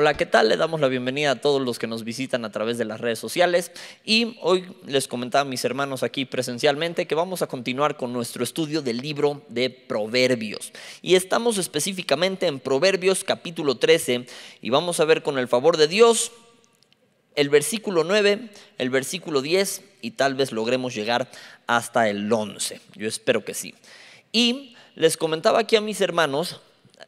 Hola, ¿qué tal? Le damos la bienvenida a todos los que nos visitan a través de las redes sociales y hoy les comentaba a mis hermanos aquí presencialmente que vamos a continuar con nuestro estudio del libro de Proverbios. Y estamos específicamente en Proverbios capítulo 13 y vamos a ver con el favor de Dios el versículo 9, el versículo 10 y tal vez logremos llegar hasta el 11. Yo espero que sí. Y les comentaba aquí a mis hermanos...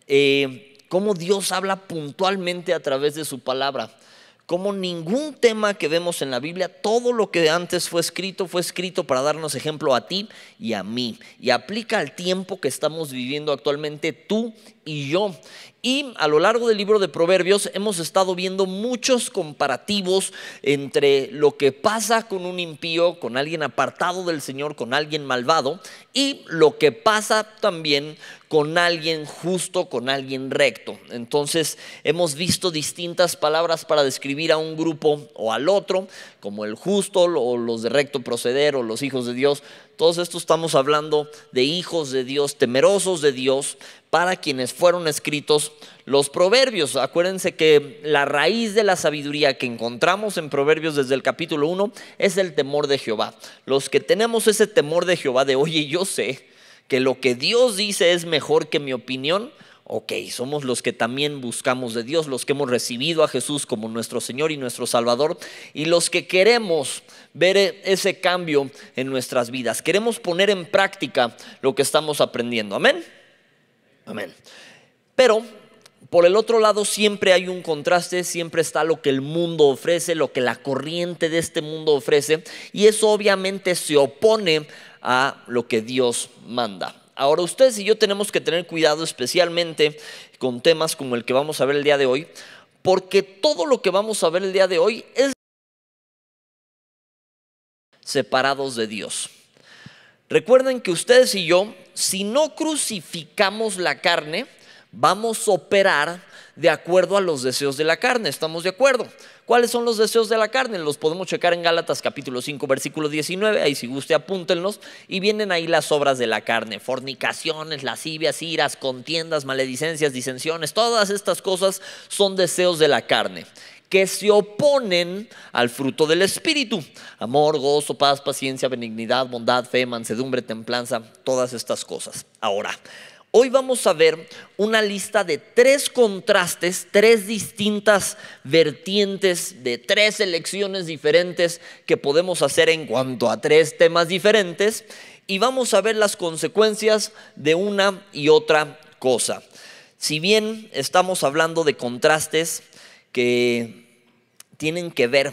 Eh, cómo Dios habla puntualmente a través de su palabra. Como ningún tema que vemos en la Biblia, todo lo que antes fue escrito fue escrito para darnos ejemplo a ti y a mí. Y aplica al tiempo que estamos viviendo actualmente tú y yo. Y a lo largo del libro de Proverbios hemos estado viendo muchos comparativos entre lo que pasa con un impío, con alguien apartado del Señor, con alguien malvado, y lo que pasa también con alguien justo, con alguien recto. Entonces hemos visto distintas palabras para describir a un grupo o al otro, como el justo o los de recto proceder o los hijos de Dios. Todos estos estamos hablando de hijos de Dios, temerosos de Dios, para quienes fueron escritos los proverbios. Acuérdense que la raíz de la sabiduría que encontramos en proverbios desde el capítulo 1 es el temor de Jehová. Los que tenemos ese temor de Jehová de, oye, yo sé que lo que Dios dice es mejor que mi opinión, ok, somos los que también buscamos de Dios, los que hemos recibido a Jesús como nuestro Señor y nuestro Salvador, y los que queremos ver e, ese cambio en nuestras vidas. Queremos poner en práctica lo que estamos aprendiendo. Amén. Amén. Pero por el otro lado siempre hay un contraste, siempre está lo que el mundo ofrece, lo que la corriente de este mundo ofrece, y eso obviamente se opone a lo que Dios manda. Ahora ustedes y yo tenemos que tener cuidado especialmente con temas como el que vamos a ver el día de hoy, porque todo lo que vamos a ver el día de hoy es separados de Dios. Recuerden que ustedes y yo, si no crucificamos la carne, vamos a operar de acuerdo a los deseos de la carne. ¿Estamos de acuerdo? ¿Cuáles son los deseos de la carne? Los podemos checar en Gálatas capítulo 5, versículo 19. Ahí si guste apúntenlos. Y vienen ahí las obras de la carne. Fornicaciones, lascivias, iras, contiendas, maledicencias, disensiones. Todas estas cosas son deseos de la carne que se oponen al fruto del Espíritu. Amor, gozo, paz, paciencia, benignidad, bondad, fe, mansedumbre, templanza, todas estas cosas. Ahora, Hoy vamos a ver una lista de tres contrastes, tres distintas vertientes, de tres elecciones diferentes que podemos hacer en cuanto a tres temas diferentes y vamos a ver las consecuencias de una y otra cosa. Si bien estamos hablando de contrastes que tienen que ver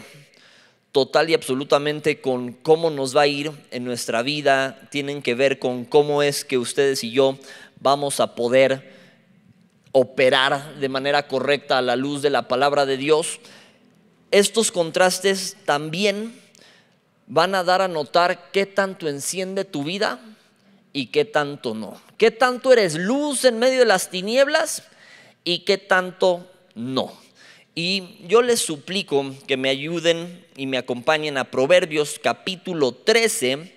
total y absolutamente con cómo nos va a ir en nuestra vida, tienen que ver con cómo es que ustedes y yo vamos a poder operar de manera correcta a la luz de la palabra de Dios. Estos contrastes también van a dar a notar qué tanto enciende tu vida y qué tanto no. Qué tanto eres luz en medio de las tinieblas y qué tanto no. Y yo les suplico que me ayuden y me acompañen a Proverbios capítulo 13,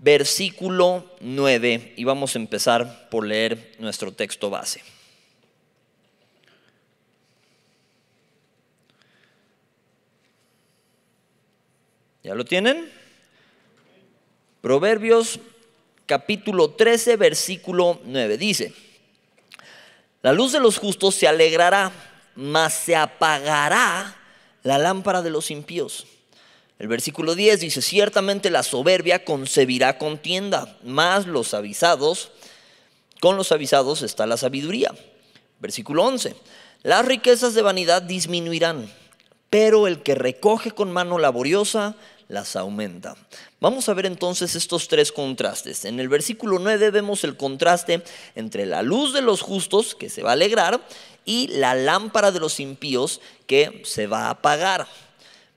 versículo 9 y vamos a empezar por leer nuestro texto base. ¿Ya lo tienen? Proverbios capítulo 13, versículo 9 dice, la luz de los justos se alegrará, mas se apagará la lámpara de los impíos. El versículo 10 dice, ciertamente la soberbia concebirá contienda, más los avisados, con los avisados está la sabiduría. Versículo 11, las riquezas de vanidad disminuirán, pero el que recoge con mano laboriosa las aumenta. Vamos a ver entonces estos tres contrastes. En el versículo 9 vemos el contraste entre la luz de los justos, que se va a alegrar, y la lámpara de los impíos, que se va a apagar.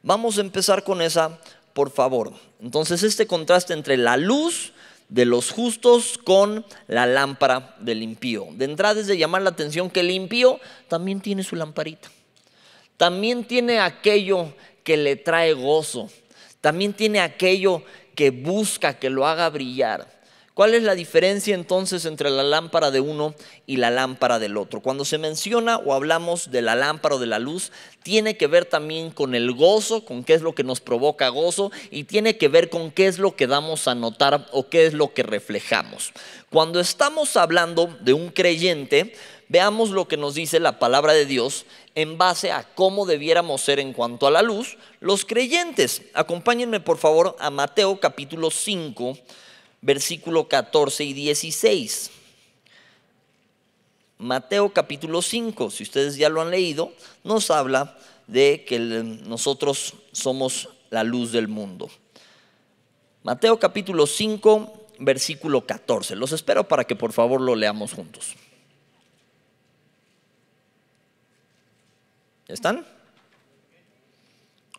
Vamos a empezar con esa, por favor. Entonces, este contraste entre la luz de los justos con la lámpara del impío. De entrada es de llamar la atención que el impío también tiene su lamparita. También tiene aquello que le trae gozo. También tiene aquello que busca que lo haga brillar. ¿Cuál es la diferencia entonces entre la lámpara de uno y la lámpara del otro? Cuando se menciona o hablamos de la lámpara o de la luz, tiene que ver también con el gozo, con qué es lo que nos provoca gozo y tiene que ver con qué es lo que damos a notar o qué es lo que reflejamos. Cuando estamos hablando de un creyente, veamos lo que nos dice la palabra de Dios en base a cómo debiéramos ser en cuanto a la luz los creyentes. Acompáñenme por favor a Mateo capítulo 5 versículo 14 y 16. Mateo capítulo 5, si ustedes ya lo han leído, nos habla de que nosotros somos la luz del mundo. Mateo capítulo 5, versículo 14. Los espero para que por favor lo leamos juntos. ¿Están?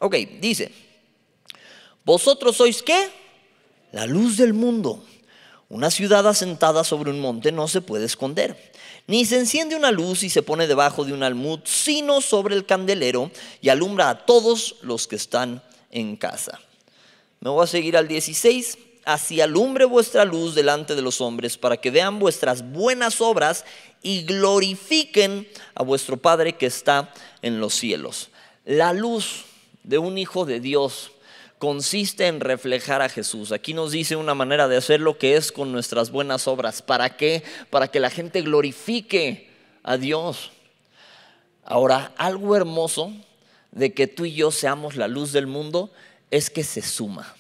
Ok, dice, vosotros sois qué? la luz del mundo. Una ciudad asentada sobre un monte no se puede esconder. Ni se enciende una luz y se pone debajo de un almud, sino sobre el candelero y alumbra a todos los que están en casa. Me voy a seguir al 16. Así alumbre vuestra luz delante de los hombres para que vean vuestras buenas obras y glorifiquen a vuestro Padre que está en los cielos. La luz de un hijo de Dios consiste en reflejar a Jesús. Aquí nos dice una manera de hacer lo que es con nuestras buenas obras. ¿Para qué? Para que la gente glorifique a Dios. Ahora, algo hermoso de que tú y yo seamos la luz del mundo es que se suma.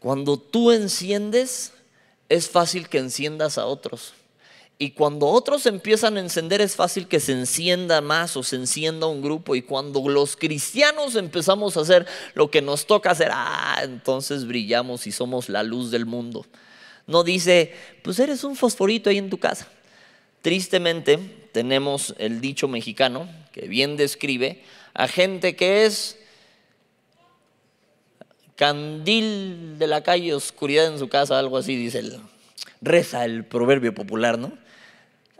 Cuando tú enciendes, es fácil que enciendas a otros. Y cuando otros empiezan a encender es fácil que se encienda más o se encienda un grupo. Y cuando los cristianos empezamos a hacer lo que nos toca hacer, ah, entonces brillamos y somos la luz del mundo. No dice, pues eres un fosforito ahí en tu casa. Tristemente tenemos el dicho mexicano que bien describe a gente que es candil de la calle, oscuridad en su casa, algo así, dice el. Reza el proverbio popular, ¿no?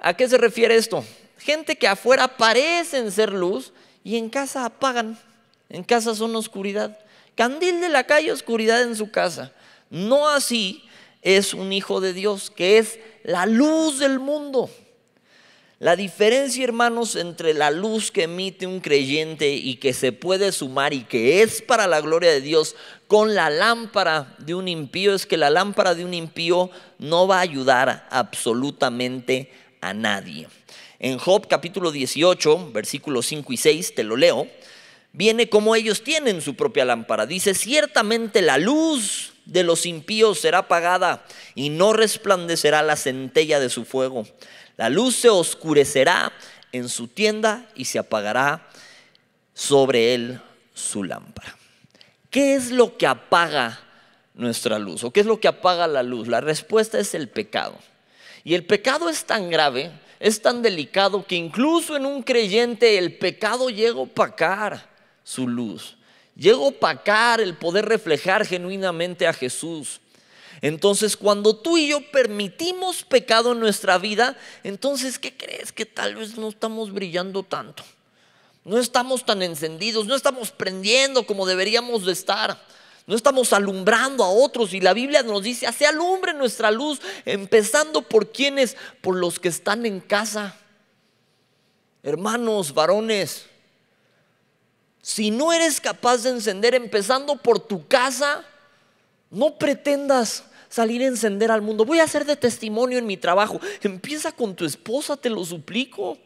¿A qué se refiere esto? Gente que afuera parecen ser luz y en casa apagan, en casa son oscuridad. Candil de la calle, oscuridad en su casa. No así es un hijo de Dios, que es la luz del mundo. La diferencia, hermanos, entre la luz que emite un creyente y que se puede sumar y que es para la gloria de Dios con la lámpara de un impío es que la lámpara de un impío no va a ayudar absolutamente a nadie. En Job capítulo 18, versículos 5 y 6, te lo leo, viene como ellos tienen su propia lámpara. Dice, ciertamente la luz de los impíos será apagada y no resplandecerá la centella de su fuego. La luz se oscurecerá en su tienda y se apagará sobre él su lámpara. ¿Qué es lo que apaga nuestra luz? ¿O qué es lo que apaga la luz? La respuesta es el pecado. Y el pecado es tan grave, es tan delicado, que incluso en un creyente el pecado llega a opacar su luz, llega a opacar el poder reflejar genuinamente a Jesús. Entonces, cuando tú y yo permitimos pecado en nuestra vida, entonces, ¿qué crees? Que tal vez no estamos brillando tanto. No estamos tan encendidos, no estamos prendiendo como deberíamos de estar. No estamos alumbrando a otros y la Biblia nos dice, así alumbre nuestra luz, empezando por quienes, por los que están en casa. Hermanos, varones, si no eres capaz de encender empezando por tu casa, no pretendas salir a encender al mundo. Voy a ser de testimonio en mi trabajo. Empieza con tu esposa, te lo suplico.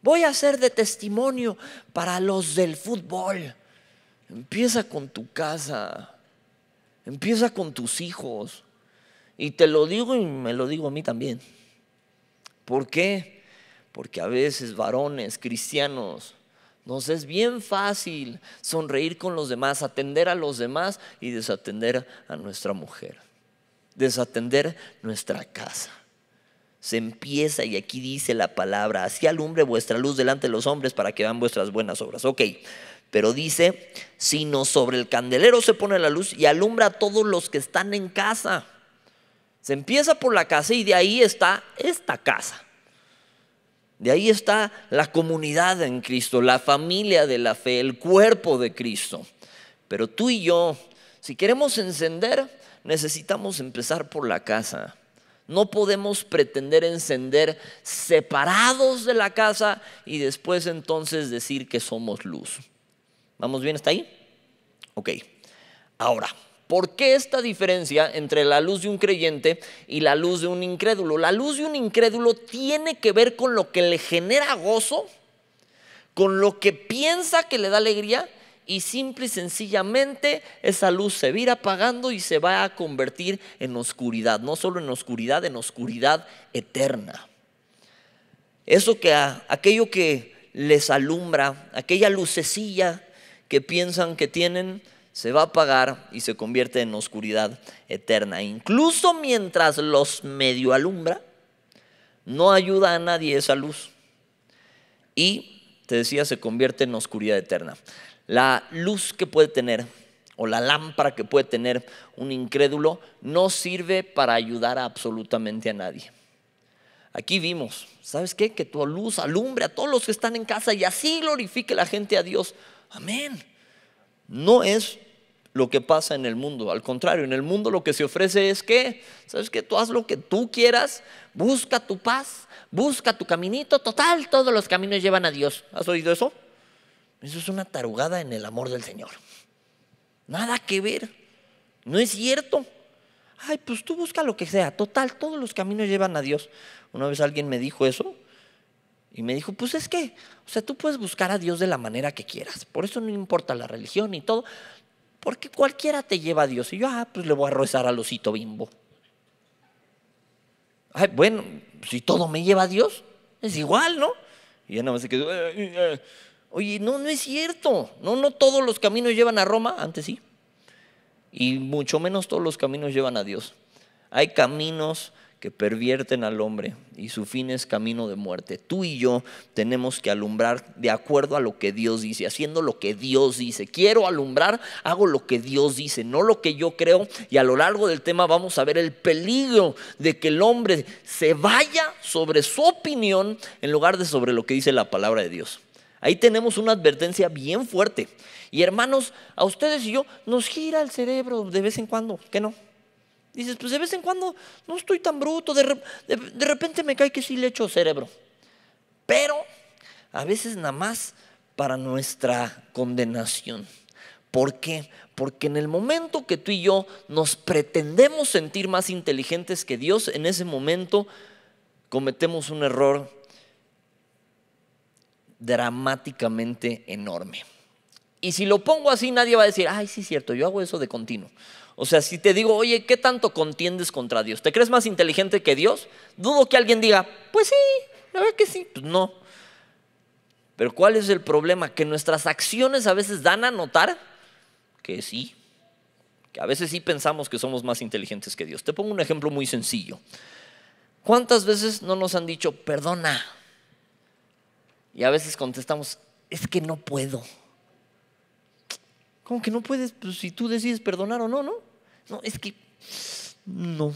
Voy a ser de testimonio para los del fútbol. Empieza con tu casa, empieza con tus hijos. Y te lo digo y me lo digo a mí también. ¿Por qué? Porque a veces varones, cristianos, nos es bien fácil sonreír con los demás, atender a los demás y desatender a nuestra mujer, desatender nuestra casa. Se empieza y aquí dice la palabra, así alumbre vuestra luz delante de los hombres para que vean vuestras buenas obras. Ok, pero dice, sino sobre el candelero se pone la luz y alumbra a todos los que están en casa. Se empieza por la casa y de ahí está esta casa. De ahí está la comunidad en Cristo, la familia de la fe, el cuerpo de Cristo. Pero tú y yo, si queremos encender, necesitamos empezar por la casa. No podemos pretender encender separados de la casa y después entonces decir que somos luz. ¿Vamos bien hasta ahí? Ok. Ahora, ¿por qué esta diferencia entre la luz de un creyente y la luz de un incrédulo? La luz de un incrédulo tiene que ver con lo que le genera gozo, con lo que piensa que le da alegría y simple y sencillamente esa luz se va apagando y se va a convertir en oscuridad, no solo en oscuridad, en oscuridad eterna. Eso que a, aquello que les alumbra, aquella lucecilla que piensan que tienen se va a apagar y se convierte en oscuridad eterna. Incluso mientras los medio alumbra, no ayuda a nadie esa luz. Y, te decía, se convierte en oscuridad eterna. La luz que puede tener o la lámpara que puede tener un incrédulo no sirve para ayudar absolutamente a nadie. Aquí vimos, ¿sabes qué? Que tu luz alumbre a todos los que están en casa y así glorifique la gente a Dios. Amén. No es lo que pasa en el mundo. Al contrario, en el mundo lo que se ofrece es que, sabes que tú haz lo que tú quieras, busca tu paz, busca tu caminito, total, todos los caminos llevan a Dios. ¿Has oído eso? Eso es una tarugada en el amor del Señor. Nada que ver. No es cierto. Ay, pues tú busca lo que sea, total, todos los caminos llevan a Dios. Una vez alguien me dijo eso y me dijo, pues es que, o sea, tú puedes buscar a Dios de la manera que quieras. Por eso no importa la religión y todo. Porque cualquiera te lleva a Dios. Y yo, ah, pues le voy a rezar al osito bimbo. Ay, bueno, si todo me lleva a Dios, es igual, ¿no? Y ya nada más se quedó. Eh, eh, eh". Oye, no, no es cierto. No, no todos los caminos llevan a Roma, antes sí. Y mucho menos todos los caminos llevan a Dios. Hay caminos que pervierten al hombre y su fin es camino de muerte. Tú y yo tenemos que alumbrar de acuerdo a lo que Dios dice, haciendo lo que Dios dice. Quiero alumbrar, hago lo que Dios dice, no lo que yo creo. Y a lo largo del tema vamos a ver el peligro de que el hombre se vaya sobre su opinión en lugar de sobre lo que dice la palabra de Dios. Ahí tenemos una advertencia bien fuerte. Y hermanos, a ustedes y yo nos gira el cerebro de vez en cuando, ¿qué no? Dices, pues de vez en cuando no estoy tan bruto, de, repente me cae que sí le echo cerebro. Pero a veces nada más para nuestra condenación. ¿Por qué? Porque en el momento que tú y yo nos pretendemos sentir más inteligentes que Dios, en ese momento cometemos un error dramáticamente enorme. Y si lo pongo así, nadie va a decir, ay, sí es cierto, yo hago eso de continuo. O sea, si te digo, oye, ¿qué tanto contiendes contra Dios? ¿Te crees más inteligente que Dios? Dudo que alguien diga, pues sí, la verdad que sí, pues no. Pero ¿cuál es el problema? Que nuestras acciones a veces dan a notar que sí, que a veces sí pensamos que somos más inteligentes que Dios. Te pongo un ejemplo muy sencillo. ¿Cuántas veces no nos han dicho, perdona? Y a veces contestamos, es que no puedo que no puedes, pues, si tú decides perdonar o no, ¿no? No, es que no.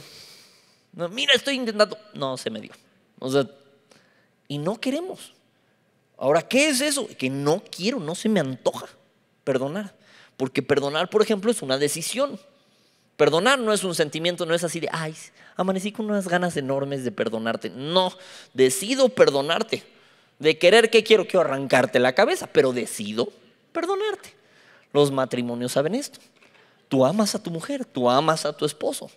Mira, estoy intentando. No, se me dio. O sea, y no queremos. Ahora, ¿qué es eso? Que no quiero, no se me antoja perdonar. Porque perdonar, por ejemplo, es una decisión. Perdonar no es un sentimiento, no es así de, ay, amanecí con unas ganas enormes de perdonarte. No, decido perdonarte. De querer ¿qué quiero, quiero arrancarte la cabeza, pero decido perdonarte. Los matrimonios saben esto. Tú amas a tu mujer, tú amas a tu esposo,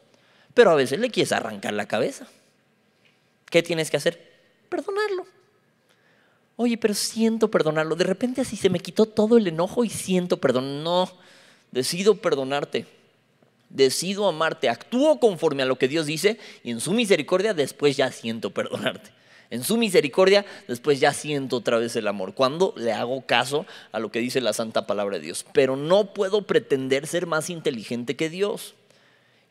pero a veces le quieres arrancar la cabeza. ¿Qué tienes que hacer? Perdonarlo. Oye, pero siento perdonarlo. De repente así se me quitó todo el enojo y siento perdón. No, decido perdonarte. Decido amarte. Actúo conforme a lo que Dios dice y en su misericordia después ya siento perdonarte en su misericordia, después ya siento otra vez el amor, cuando le hago caso a lo que dice la santa palabra de Dios. Pero no puedo pretender ser más inteligente que Dios.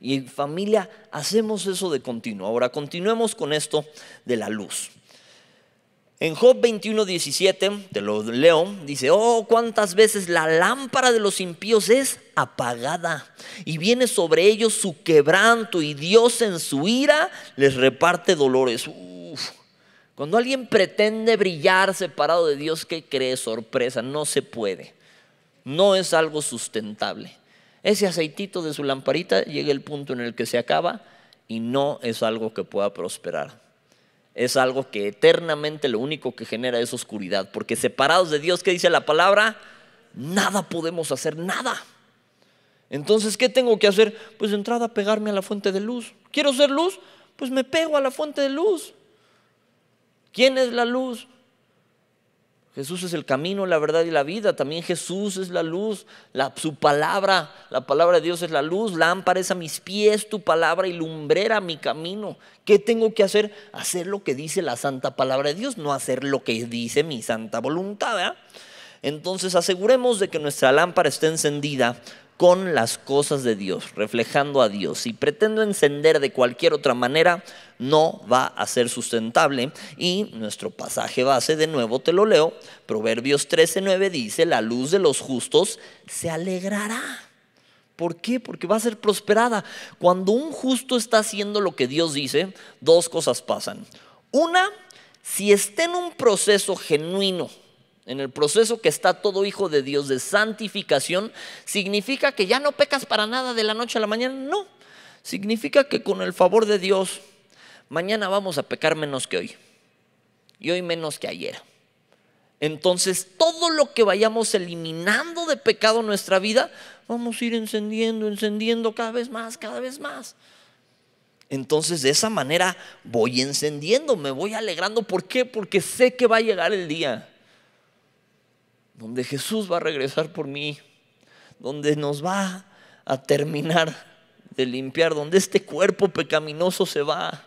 Y familia, hacemos eso de continuo. Ahora continuemos con esto de la luz. En Job 21, 17, te lo leo, dice, oh, cuántas veces la lámpara de los impíos es apagada y viene sobre ellos su quebranto y Dios en su ira les reparte dolores. Uh, cuando alguien pretende brillar separado de Dios, ¿qué cree? Sorpresa, no se puede. No es algo sustentable. Ese aceitito de su lamparita llega el punto en el que se acaba y no es algo que pueda prosperar. Es algo que eternamente lo único que genera es oscuridad, porque separados de Dios, ¿qué dice la palabra? Nada podemos hacer, nada. Entonces, ¿qué tengo que hacer? Pues entrada a pegarme a la fuente de luz. ¿Quiero ser luz? Pues me pego a la fuente de luz. ¿Quién es la luz? Jesús es el camino, la verdad y la vida. También Jesús es la luz. su palabra, la palabra de Dios es la luz. Lámpara es a mis pies tu palabra y lumbrera mi camino. ¿Qué tengo que hacer? Hacer lo que dice la santa palabra de Dios, no hacer lo que dice mi santa voluntad. Entonces aseguremos de que nuestra lámpara esté encendida con las cosas de Dios, reflejando a Dios. Si pretendo encender de cualquier otra manera, no va a ser sustentable. Y nuestro pasaje base, de nuevo te lo leo, Proverbios 13:9 dice, la luz de los justos se alegrará. ¿Por qué? Porque va a ser prosperada. Cuando un justo está haciendo lo que Dios dice, dos cosas pasan. Una, si está en un proceso genuino en el proceso que está todo hijo de Dios de santificación, significa que ya no pecas para nada de la noche a la mañana. No, significa que con el favor de Dios, mañana vamos a pecar menos que hoy. Y hoy menos que ayer. Entonces, todo lo que vayamos eliminando de pecado en nuestra vida, vamos a ir encendiendo, encendiendo cada vez más, cada vez más. Entonces de esa manera voy encendiendo, me voy alegrando. ¿Por qué? Porque sé que va a llegar el día donde Jesús va a regresar por mí, donde nos va a terminar de limpiar, donde este cuerpo pecaminoso se va.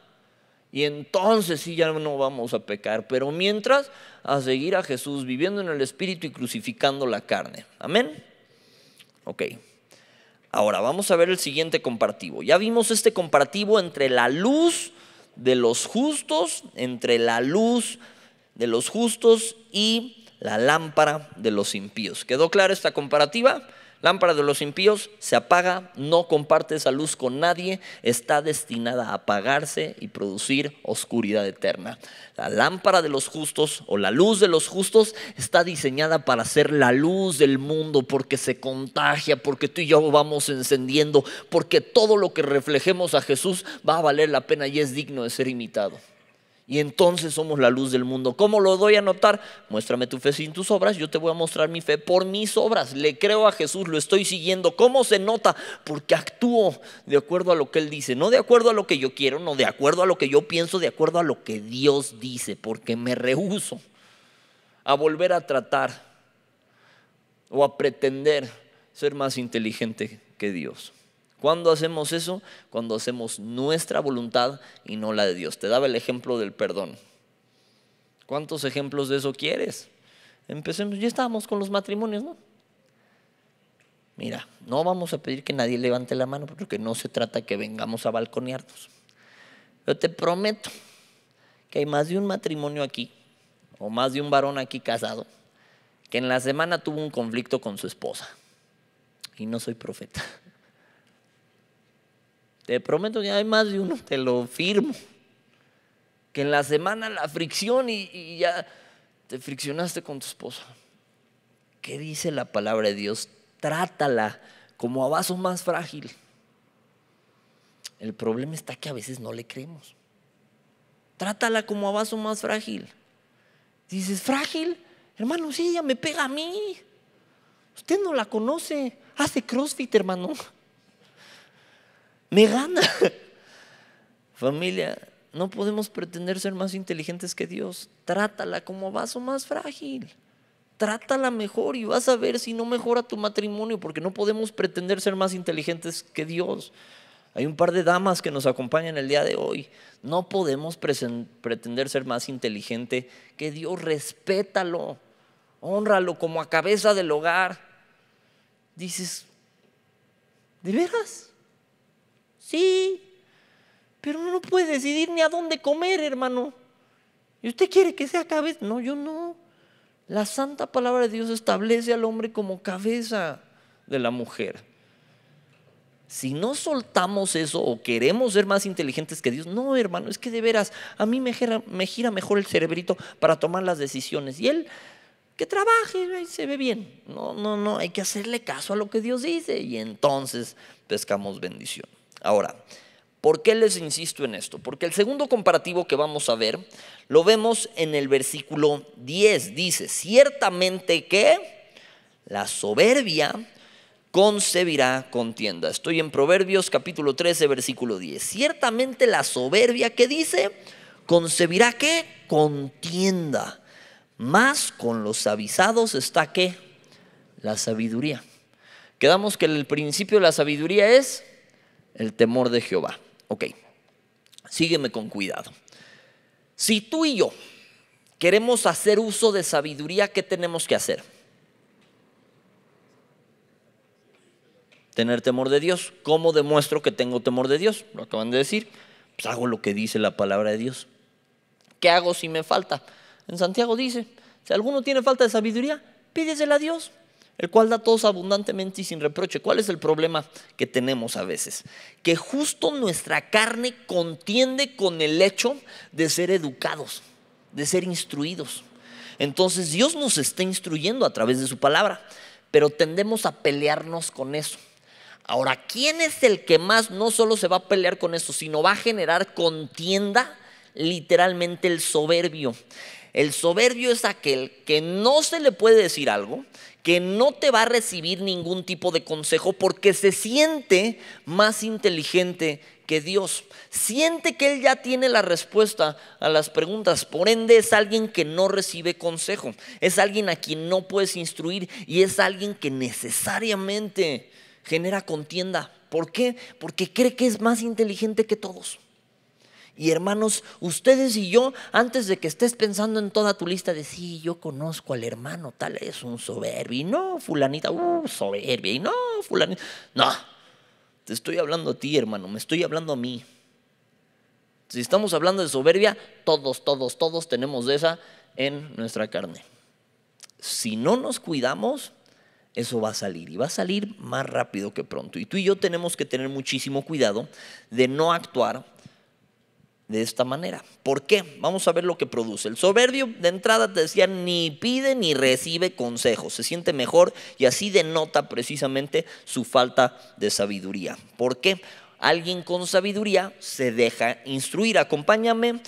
Y entonces sí ya no vamos a pecar, pero mientras a seguir a Jesús viviendo en el Espíritu y crucificando la carne. Amén. Ok. Ahora vamos a ver el siguiente comparativo. Ya vimos este comparativo entre la luz de los justos, entre la luz de los justos y la lámpara de los impíos. ¿Quedó clara esta comparativa? Lámpara de los impíos se apaga, no comparte esa luz con nadie, está destinada a apagarse y producir oscuridad eterna. La lámpara de los justos o la luz de los justos está diseñada para ser la luz del mundo porque se contagia, porque tú y yo vamos encendiendo, porque todo lo que reflejemos a Jesús va a valer la pena y es digno de ser imitado y entonces somos la luz del mundo. ¿Cómo lo doy a notar? Muéstrame tu fe sin tus obras, yo te voy a mostrar mi fe por mis obras. Le creo a Jesús, lo estoy siguiendo. ¿Cómo se nota? Porque actúo de acuerdo a lo que Él dice, no de acuerdo a lo que yo quiero, no de acuerdo a lo que yo pienso, de acuerdo a lo que Dios dice, porque me rehuso a volver a tratar o a pretender ser más inteligente que Dios. ¿Cuándo hacemos eso? Cuando hacemos nuestra voluntad y no la de Dios. Te daba el ejemplo del perdón. ¿Cuántos ejemplos de eso quieres? Empecemos, ya estábamos con los matrimonios, ¿no? Mira, no vamos a pedir que nadie levante la mano porque no se trata que vengamos a balconearnos. Yo te prometo que hay más de un matrimonio aquí, o más de un varón aquí casado, que en la semana tuvo un conflicto con su esposa. Y no soy profeta. Te prometo que hay más de uno, te lo firmo. Que en la semana la fricción y, ya te friccionaste con tu esposa. ¿Qué dice la palabra de Dios? Trátala como a vaso más frágil. El problema está que a veces no le creemos. Trátala como a vaso más frágil. Dices, frágil, hermano, sí, ella me pega a mí. Usted no la conoce. Hace crossfit, hermano me gana. Familia, no podemos pretender ser más inteligentes que Dios. Trátala como vaso más frágil. Trátala mejor y vas a ver si no mejora tu matrimonio, porque no podemos pretender ser más inteligentes que Dios. Hay un par de damas que nos acompañan el día de hoy. No podemos pretender ser más inteligente que Dios. Respétalo, honralo como a cabeza del hogar. Dices, ¿de veras? Sí, pero uno no puede decidir ni a dónde comer, hermano. ¿Y usted quiere que sea cabeza? No, yo no. La santa palabra de Dios establece al hombre como cabeza de la mujer. Si no soltamos eso o queremos ser más inteligentes que Dios, no, hermano, es que de veras, a mí me gira, mejor el cerebrito para tomar las decisiones. Y él, que trabaje, y se ve bien. No, no, no, hay que hacerle caso a lo que Dios dice y entonces pescamos bendición. Ahora, ¿por qué les insisto en esto? Porque el segundo comparativo que vamos a ver lo vemos en el versículo 10. Dice, ciertamente que la soberbia concebirá contienda. Estoy en Proverbios capítulo 13, versículo 10. Ciertamente la soberbia que dice, concebirá que contienda. Más con los avisados está que la sabiduría. Quedamos que el principio de la sabiduría es el temor de Jehová. Ok, sígueme con cuidado. Si tú y yo queremos hacer uso de sabiduría, ¿qué tenemos que hacer? Tener temor de Dios. ¿Cómo demuestro que tengo temor de Dios? Lo acaban de decir. Pues hago lo que dice la palabra de Dios. ¿Qué hago si me falta? En Santiago dice, si alguno tiene falta de sabiduría, pídesela a Dios el cual da todos abundantemente y sin reproche. ¿Cuál es el problema que tenemos a veces? Que justo nuestra carne contiende con el hecho de ser educados, de ser instruidos. Entonces Dios nos está instruyendo a través de su palabra, pero tendemos a pelearnos con eso. Ahora, ¿quién es el que más no solo se va a pelear con eso, sino va a generar contienda? Literalmente el soberbio. El soberbio es aquel que no se le puede decir algo que no te va a recibir ningún tipo de consejo porque se siente más inteligente que Dios. Siente que Él ya tiene la respuesta a las preguntas. Por ende es alguien que no recibe consejo. Es alguien a quien no puedes instruir y es alguien que necesariamente genera contienda. ¿Por qué? Porque cree que es más inteligente que todos. Y hermanos, ustedes y yo, antes de que estés pensando en toda tu lista de sí, yo conozco al hermano, tal es un soberbio, y no, fulanita, uh, soberbia, y no, fulanita, no, te estoy hablando a ti, hermano, me estoy hablando a mí. Si estamos hablando de soberbia, todos, todos, todos tenemos de esa en nuestra carne. Si no nos cuidamos, eso va a salir y va a salir más rápido que pronto. Y tú y yo tenemos que tener muchísimo cuidado de no actuar de esta manera. ¿Por qué? Vamos a ver lo que produce. El soberbio de entrada decía ni pide ni recibe consejos, se siente mejor y así denota precisamente su falta de sabiduría. ¿Por qué? Alguien con sabiduría se deja instruir. Acompáñame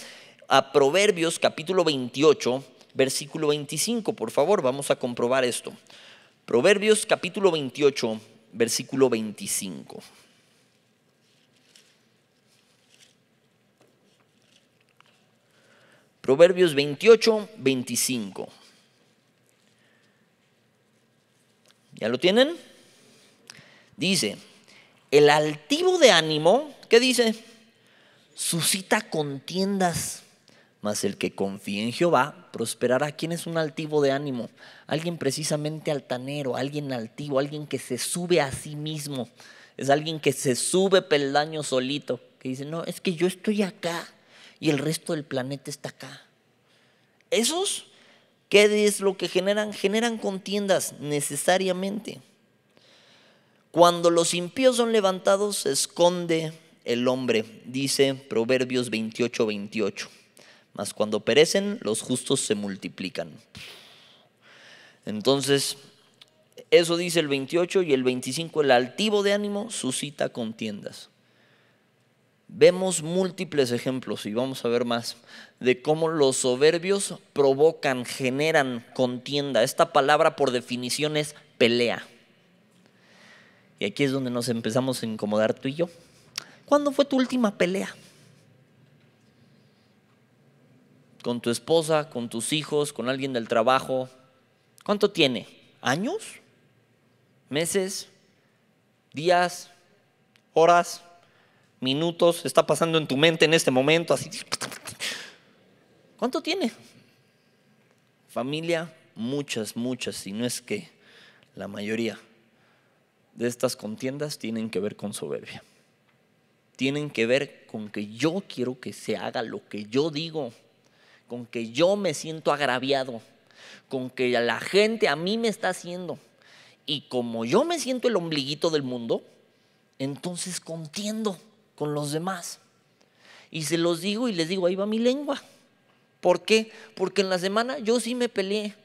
a Proverbios capítulo 28, versículo 25, por favor, vamos a comprobar esto. Proverbios capítulo 28, versículo 25. Proverbios 28, 25. ¿Ya lo tienen? Dice, el altivo de ánimo, ¿qué dice? Suscita contiendas, mas el que confía en Jehová prosperará. ¿Quién es un altivo de ánimo? Alguien precisamente altanero, alguien altivo, alguien que se sube a sí mismo. Es alguien que se sube peldaño solito, que dice, no, es que yo estoy acá y el resto del planeta está acá. Esos, ¿qué es lo que generan? Generan contiendas necesariamente. Cuando los impíos son levantados, se esconde el hombre, dice Proverbios 28, 28. Mas cuando perecen, los justos se multiplican. Entonces, eso dice el 28 y el 25, el altivo de ánimo suscita contiendas. Vemos múltiples ejemplos, y vamos a ver más, de cómo los soberbios provocan, generan contienda. Esta palabra por definición es pelea. Y aquí es donde nos empezamos a incomodar tú y yo. ¿Cuándo fue tu última pelea? ¿Con tu esposa, con tus hijos, con alguien del trabajo? ¿Cuánto tiene? ¿Años? ¿Meses? ¿Días? ¿Horas? minutos, está pasando en tu mente en este momento, así. ¿Cuánto tiene? Familia, muchas, muchas, si no es que la mayoría de estas contiendas tienen que ver con soberbia. Tienen que ver con que yo quiero que se haga lo que yo digo, con que yo me siento agraviado, con que la gente a mí me está haciendo. Y como yo me siento el ombliguito del mundo, entonces contiendo con los demás. Y se los digo y les digo, ahí va mi lengua. ¿Por qué? Porque en la semana yo sí me peleé.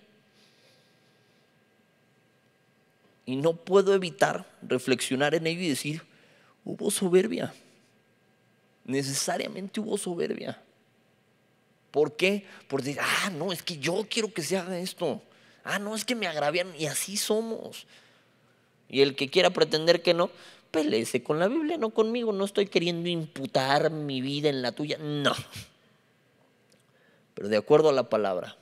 Y no puedo evitar reflexionar en ello y decir, hubo soberbia. Necesariamente hubo soberbia. ¿Por qué? Por decir, ah, no, es que yo quiero que se haga esto. Ah, no, es que me agravian, y así somos. Y el que quiera pretender que no, Pélese con la Biblia, no conmigo, no estoy queriendo imputar mi vida en la tuya, no. Pero de acuerdo a la palabra,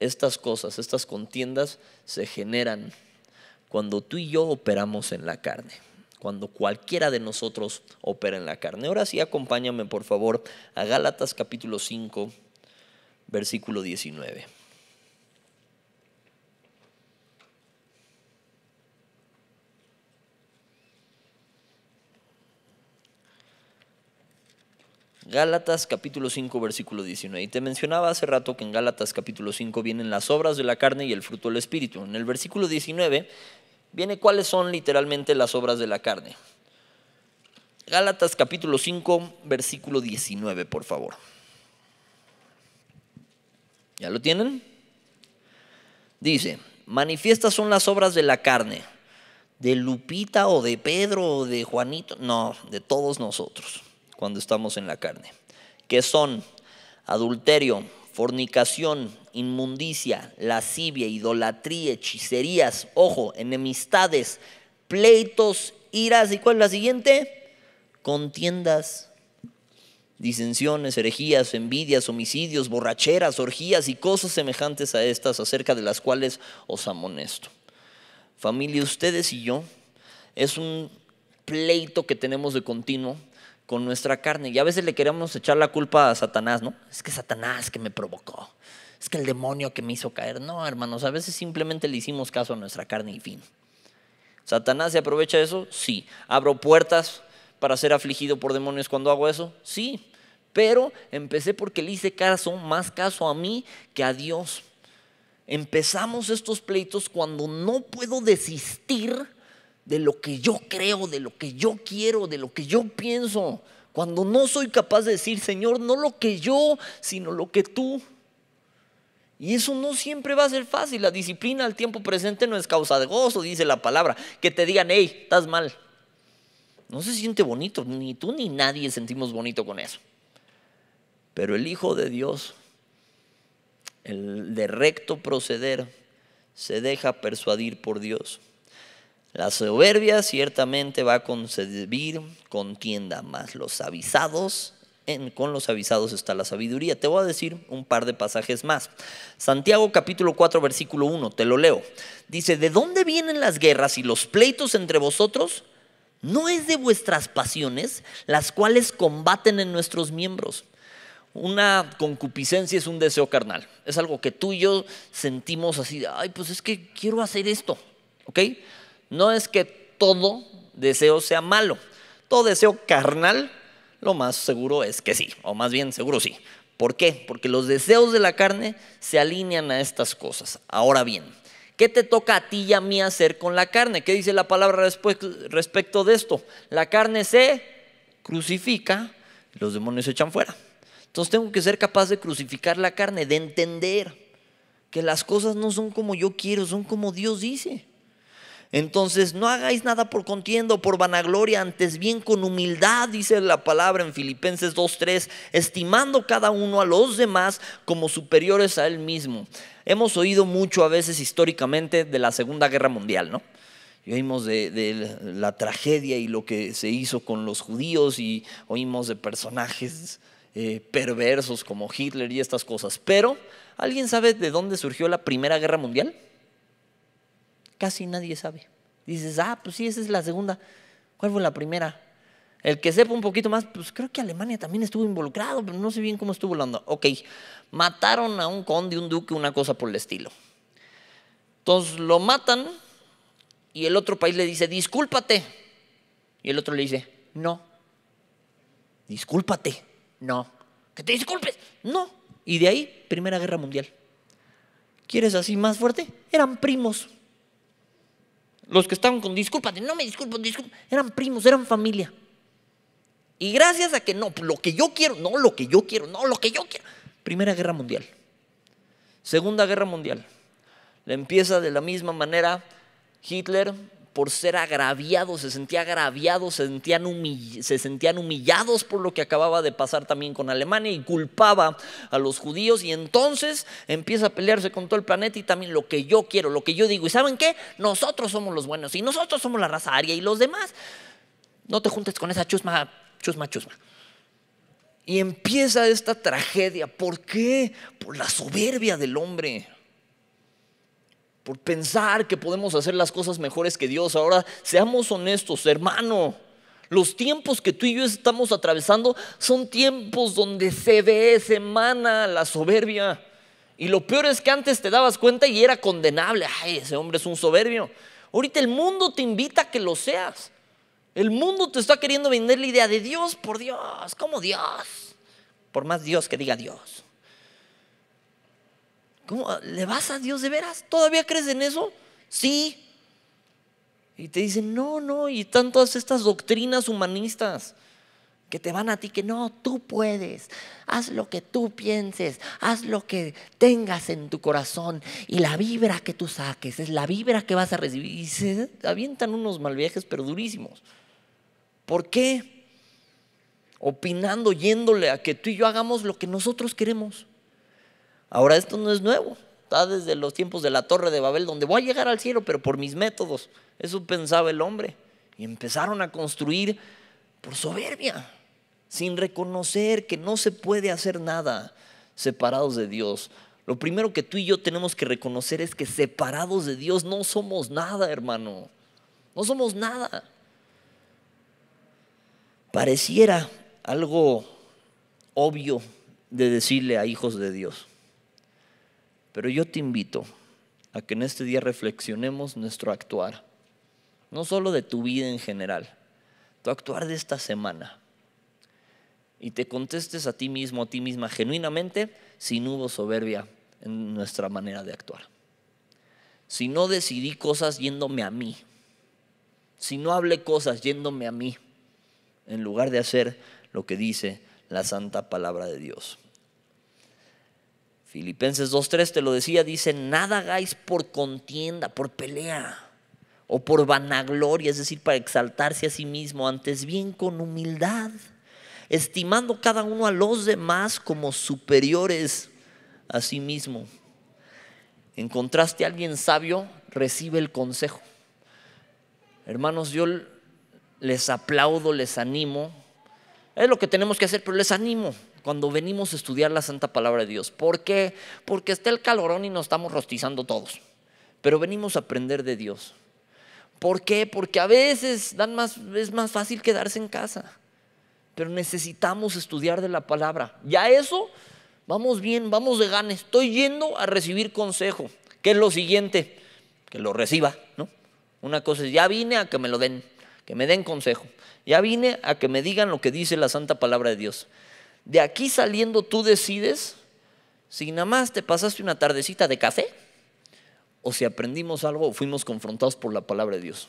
estas cosas, estas contiendas se generan cuando tú y yo operamos en la carne, cuando cualquiera de nosotros opera en la carne. Ahora sí, acompáñame por favor a Gálatas capítulo 5, versículo 19. Gálatas capítulo 5 versículo 19. Y te mencionaba hace rato que en Gálatas capítulo 5 vienen las obras de la carne y el fruto del Espíritu. En el versículo 19 viene cuáles son literalmente las obras de la carne. Gálatas capítulo 5 versículo 19, por favor. ¿Ya lo tienen? Dice, manifiestas son las obras de la carne, de Lupita o de Pedro o de Juanito, no, de todos nosotros cuando estamos en la carne, que son adulterio, fornicación, inmundicia, lascivia, idolatría, hechicerías, ojo, enemistades, pleitos, iras, ¿y cuál es la siguiente? Contiendas, disensiones, herejías, envidias, homicidios, borracheras, orgías y cosas semejantes a estas acerca de las cuales os amonesto. Familia, ustedes y yo, es un pleito que tenemos de continuo con nuestra carne. Y a veces le queremos echar la culpa a Satanás, ¿no? Es que Satanás que me provocó. Es que el demonio que me hizo caer. No, hermanos, a veces simplemente le hicimos caso a nuestra carne y fin. ¿Satanás se aprovecha de eso? Sí. ¿Abro puertas para ser afligido por demonios cuando hago eso? Sí. Pero empecé porque le hice caso, más caso a mí que a Dios. Empezamos estos pleitos cuando no puedo desistir de lo que yo creo, de lo que yo quiero, de lo que yo pienso. Cuando no soy capaz de decir, Señor, no lo que yo, sino lo que tú. Y eso no siempre va a ser fácil. La disciplina al tiempo presente no es causa de gozo, dice la palabra. Que te digan, hey, estás mal. No se siente bonito, ni tú ni nadie sentimos bonito con eso. Pero el Hijo de Dios, el de recto proceder, se deja persuadir por Dios. La soberbia ciertamente va a concebir contienda, más los avisados con los avisados está la sabiduría. Te voy a decir un par de pasajes más. Santiago capítulo 4 versículo 1, te lo leo. Dice, ¿de dónde vienen las guerras y los pleitos entre vosotros? ¿No es de vuestras pasiones las cuales combaten en nuestros miembros? Una concupiscencia es un deseo carnal. Es algo que tú y yo sentimos así, ay, pues es que quiero hacer esto, ¿ok? No es que todo deseo sea malo. Todo deseo carnal, lo más seguro es que sí, o más bien seguro sí. ¿Por qué? Porque los deseos de la carne se alinean a estas cosas. Ahora bien, ¿qué te toca a ti y a mí hacer con la carne? ¿Qué dice la palabra respecto de esto? La carne se crucifica, los demonios se echan fuera. Entonces tengo que ser capaz de crucificar la carne, de entender que las cosas no son como yo quiero, son como Dios dice. Entonces, no hagáis nada por contiendo por vanagloria, antes bien con humildad, dice la palabra en Filipenses 2.3, estimando cada uno a los demás como superiores a él mismo. Hemos oído mucho a veces históricamente de la Segunda Guerra Mundial, ¿no? Y oímos de, la tragedia y lo que se hizo con los judíos y oímos de personajes eh, perversos como Hitler y estas cosas. Pero, ¿alguien sabe de dónde surgió la Primera Guerra Mundial? Casi nadie sabe. Dices, ah, pues sí, esa es la segunda. ¿Cuál fue la primera? El que sepa un poquito más, pues creo que Alemania también estuvo involucrado, pero no sé bien cómo estuvo hablando. Ok, mataron a un conde, un duque, una cosa por el estilo. Entonces lo matan y el otro país le dice, discúlpate. Y el otro le dice, no. Discúlpate. No. Que te disculpes. No. Y de ahí, Primera Guerra Mundial. ¿Quieres así más fuerte? Eran primos. Los que estaban con disculpas, no me disculpo, disculpo, eran primos, eran familia. Y gracias a que no, pues, lo que yo quiero, no lo que yo quiero, no lo que yo quiero. Primera Guerra Mundial. Segunda Guerra Mundial. La empieza de la misma manera Hitler por ser agraviados, se sentía agraviado, se sentían, se sentían humillados por lo que acababa de pasar también con Alemania y culpaba a los judíos y entonces empieza a pelearse con todo el planeta y también lo que yo quiero, lo que yo digo. ¿Y saben qué? Nosotros somos los buenos y nosotros somos la raza aria y los demás. No te juntes con esa chusma, chusma, chusma. Y empieza esta tragedia. ¿Por qué? Por la soberbia del hombre por pensar que podemos hacer las cosas mejores que Dios. Ahora, seamos honestos, hermano. Los tiempos que tú y yo estamos atravesando son tiempos donde se ve, se emana la soberbia. Y lo peor es que antes te dabas cuenta y era condenable. Ay, ese hombre es un soberbio. Ahorita el mundo te invita a que lo seas. El mundo te está queriendo vender la idea de Dios por Dios, como Dios. Por más Dios que diga Dios. ¿Cómo? ¿Le vas a Dios de veras? ¿Todavía crees en eso? Sí. Y te dicen, no, no, y están todas estas doctrinas humanistas que te van a ti, que no, tú puedes, haz lo que tú pienses, haz lo que tengas en tu corazón y la vibra que tú saques es la vibra que vas a recibir. Y se avientan unos malviajes pero durísimos. ¿Por qué? Opinando, yéndole a que tú y yo hagamos lo que nosotros queremos. Ahora esto no es nuevo, está desde los tiempos de la torre de Babel, donde voy a llegar al cielo, pero por mis métodos. Eso pensaba el hombre. Y empezaron a construir por soberbia, sin reconocer que no se puede hacer nada separados de Dios. Lo primero que tú y yo tenemos que reconocer es que separados de Dios no somos nada, hermano. No somos nada. Pareciera algo obvio de decirle a hijos de Dios. Pero yo te invito a que en este día reflexionemos nuestro actuar, no solo de tu vida en general, tu actuar de esta semana. Y te contestes a ti mismo, a ti misma, genuinamente, si no hubo soberbia en nuestra manera de actuar. Si no decidí cosas yéndome a mí, si no hablé cosas yéndome a mí, en lugar de hacer lo que dice la santa palabra de Dios. Filipenses 2.3 te lo decía, dice, nada hagáis por contienda, por pelea o por vanagloria, es decir, para exaltarse a sí mismo, antes bien con humildad, estimando cada uno a los demás como superiores a sí mismo. Encontraste a alguien sabio, recibe el consejo. Hermanos, yo les aplaudo, les animo. Es lo que tenemos que hacer, pero les animo cuando venimos a estudiar la Santa Palabra de Dios. ¿Por qué? Porque está el calorón y nos estamos rostizando todos. Pero venimos a aprender de Dios. ¿Por qué? Porque a veces dan más, es más fácil quedarse en casa. Pero necesitamos estudiar de la palabra. Ya eso, vamos bien, vamos de ganas, Estoy yendo a recibir consejo. ¿Qué es lo siguiente? Que lo reciba, ¿no? Una cosa es, ya vine a que me lo den, que me den consejo. Ya vine a que me digan lo que dice la santa palabra de Dios de aquí saliendo tú decides si nada más te pasaste una tardecita de café o si aprendimos algo o fuimos confrontados por la palabra de Dios.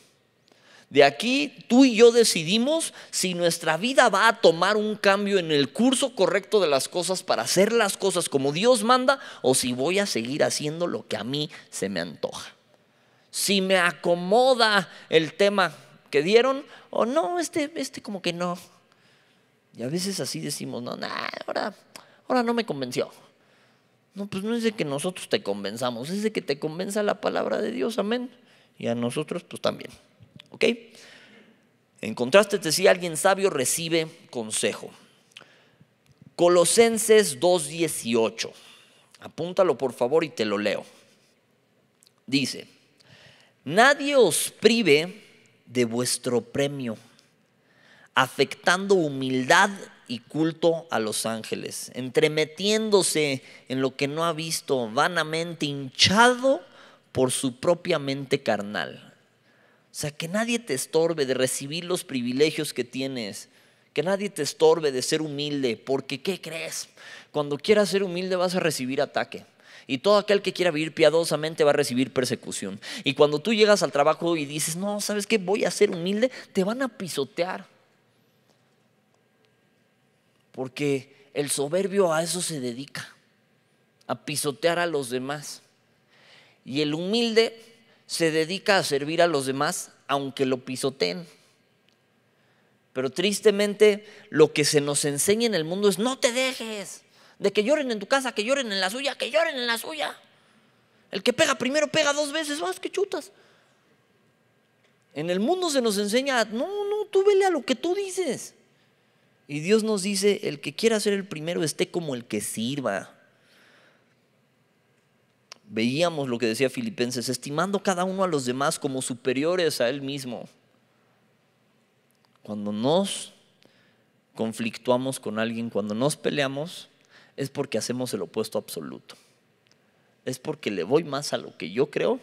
De aquí tú y yo decidimos si nuestra vida va a tomar un cambio en el curso correcto de las cosas para hacer las cosas como Dios manda o si voy a seguir haciendo lo que a mí se me antoja. Si me acomoda el tema que dieron o no, este, este como que no, y a veces así decimos, no, nada ahora, ahora no me convenció. No, pues no es de que nosotros te convenzamos, es de que te convenza la palabra de Dios, amén. Y a nosotros, pues también. ¿Ok? En contraste, te decía, alguien sabio recibe consejo. Colosenses 2.18. Apúntalo por favor y te lo leo. Dice, nadie os prive de vuestro premio afectando humildad y culto a los ángeles, entremetiéndose en lo que no ha visto, vanamente hinchado por su propia mente carnal. O sea, que nadie te estorbe de recibir los privilegios que tienes, que nadie te estorbe de ser humilde, porque ¿qué crees? Cuando quieras ser humilde vas a recibir ataque. Y todo aquel que quiera vivir piadosamente va a recibir persecución. Y cuando tú llegas al trabajo y dices, no, ¿sabes qué? Voy a ser humilde, te van a pisotear porque el soberbio a eso se dedica, a pisotear a los demás. Y el humilde se dedica a servir a los demás aunque lo pisoteen. Pero tristemente lo que se nos enseña en el mundo es no te dejes, de que lloren en tu casa, que lloren en la suya, que lloren en la suya. El que pega primero pega dos veces, más que chutas. En el mundo se nos enseña, no, no, tú vele a lo que tú dices. Y Dios nos dice, el que quiera ser el primero esté como el que sirva. Veíamos lo que decía Filipenses, estimando cada uno a los demás como superiores a él mismo. Cuando nos conflictuamos con alguien, cuando nos peleamos, es porque hacemos el opuesto absoluto. Es porque le voy más a lo que yo creo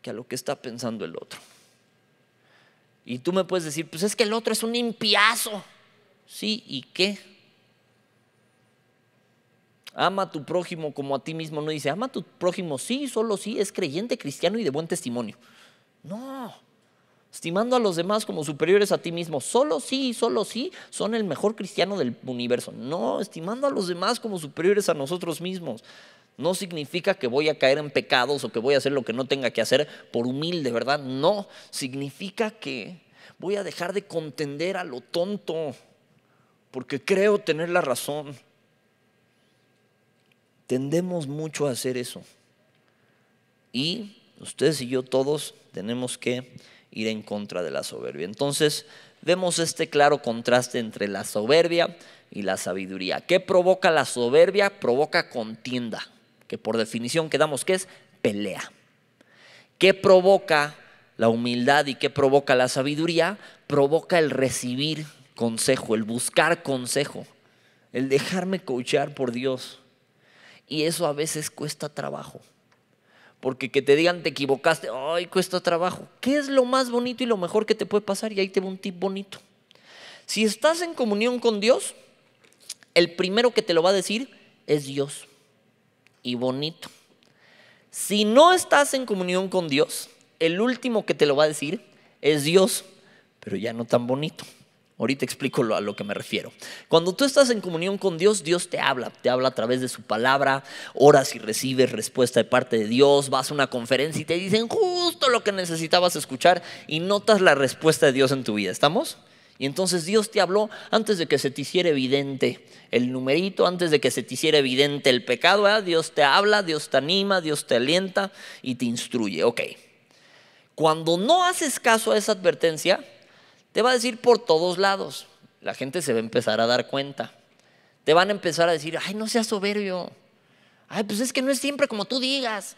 que a lo que está pensando el otro. Y tú me puedes decir, pues es que el otro es un impiazo. Sí, ¿y qué? Ama a tu prójimo como a ti mismo. No dice, ama a tu prójimo, sí, solo sí, es creyente, cristiano y de buen testimonio. No, estimando a los demás como superiores a ti mismo. Solo sí, solo sí, son el mejor cristiano del universo. No, estimando a los demás como superiores a nosotros mismos. No significa que voy a caer en pecados o que voy a hacer lo que no tenga que hacer por humilde, ¿verdad? No, significa que voy a dejar de contender a lo tonto porque creo tener la razón. Tendemos mucho a hacer eso. Y ustedes y yo todos tenemos que ir en contra de la soberbia. Entonces vemos este claro contraste entre la soberbia y la sabiduría. ¿Qué provoca la soberbia? Provoca contienda, que por definición quedamos que es pelea. ¿Qué provoca la humildad y qué provoca la sabiduría? Provoca el recibir consejo, el buscar consejo, el dejarme coachar por Dios. Y eso a veces cuesta trabajo. Porque que te digan te equivocaste, ay, cuesta trabajo. ¿Qué es lo más bonito y lo mejor que te puede pasar? Y ahí te va un tip bonito. Si estás en comunión con Dios, el primero que te lo va a decir es Dios. Y bonito. Si no estás en comunión con Dios, el último que te lo va a decir es Dios, pero ya no tan bonito. Ahorita explico a lo que me refiero. Cuando tú estás en comunión con Dios, Dios te habla, te habla a través de su palabra, oras y recibes respuesta de parte de Dios, vas a una conferencia y te dicen justo lo que necesitabas escuchar y notas la respuesta de Dios en tu vida. ¿Estamos? Y entonces Dios te habló antes de que se te hiciera evidente el numerito, antes de que se te hiciera evidente el pecado. Dios te habla, Dios te anima, Dios te alienta y te instruye. Ok. Cuando no haces caso a esa advertencia, te va a decir por todos lados. La gente se va a empezar a dar cuenta. Te van a empezar a decir, ay, no seas soberbio. Ay, pues es que no es siempre como tú digas.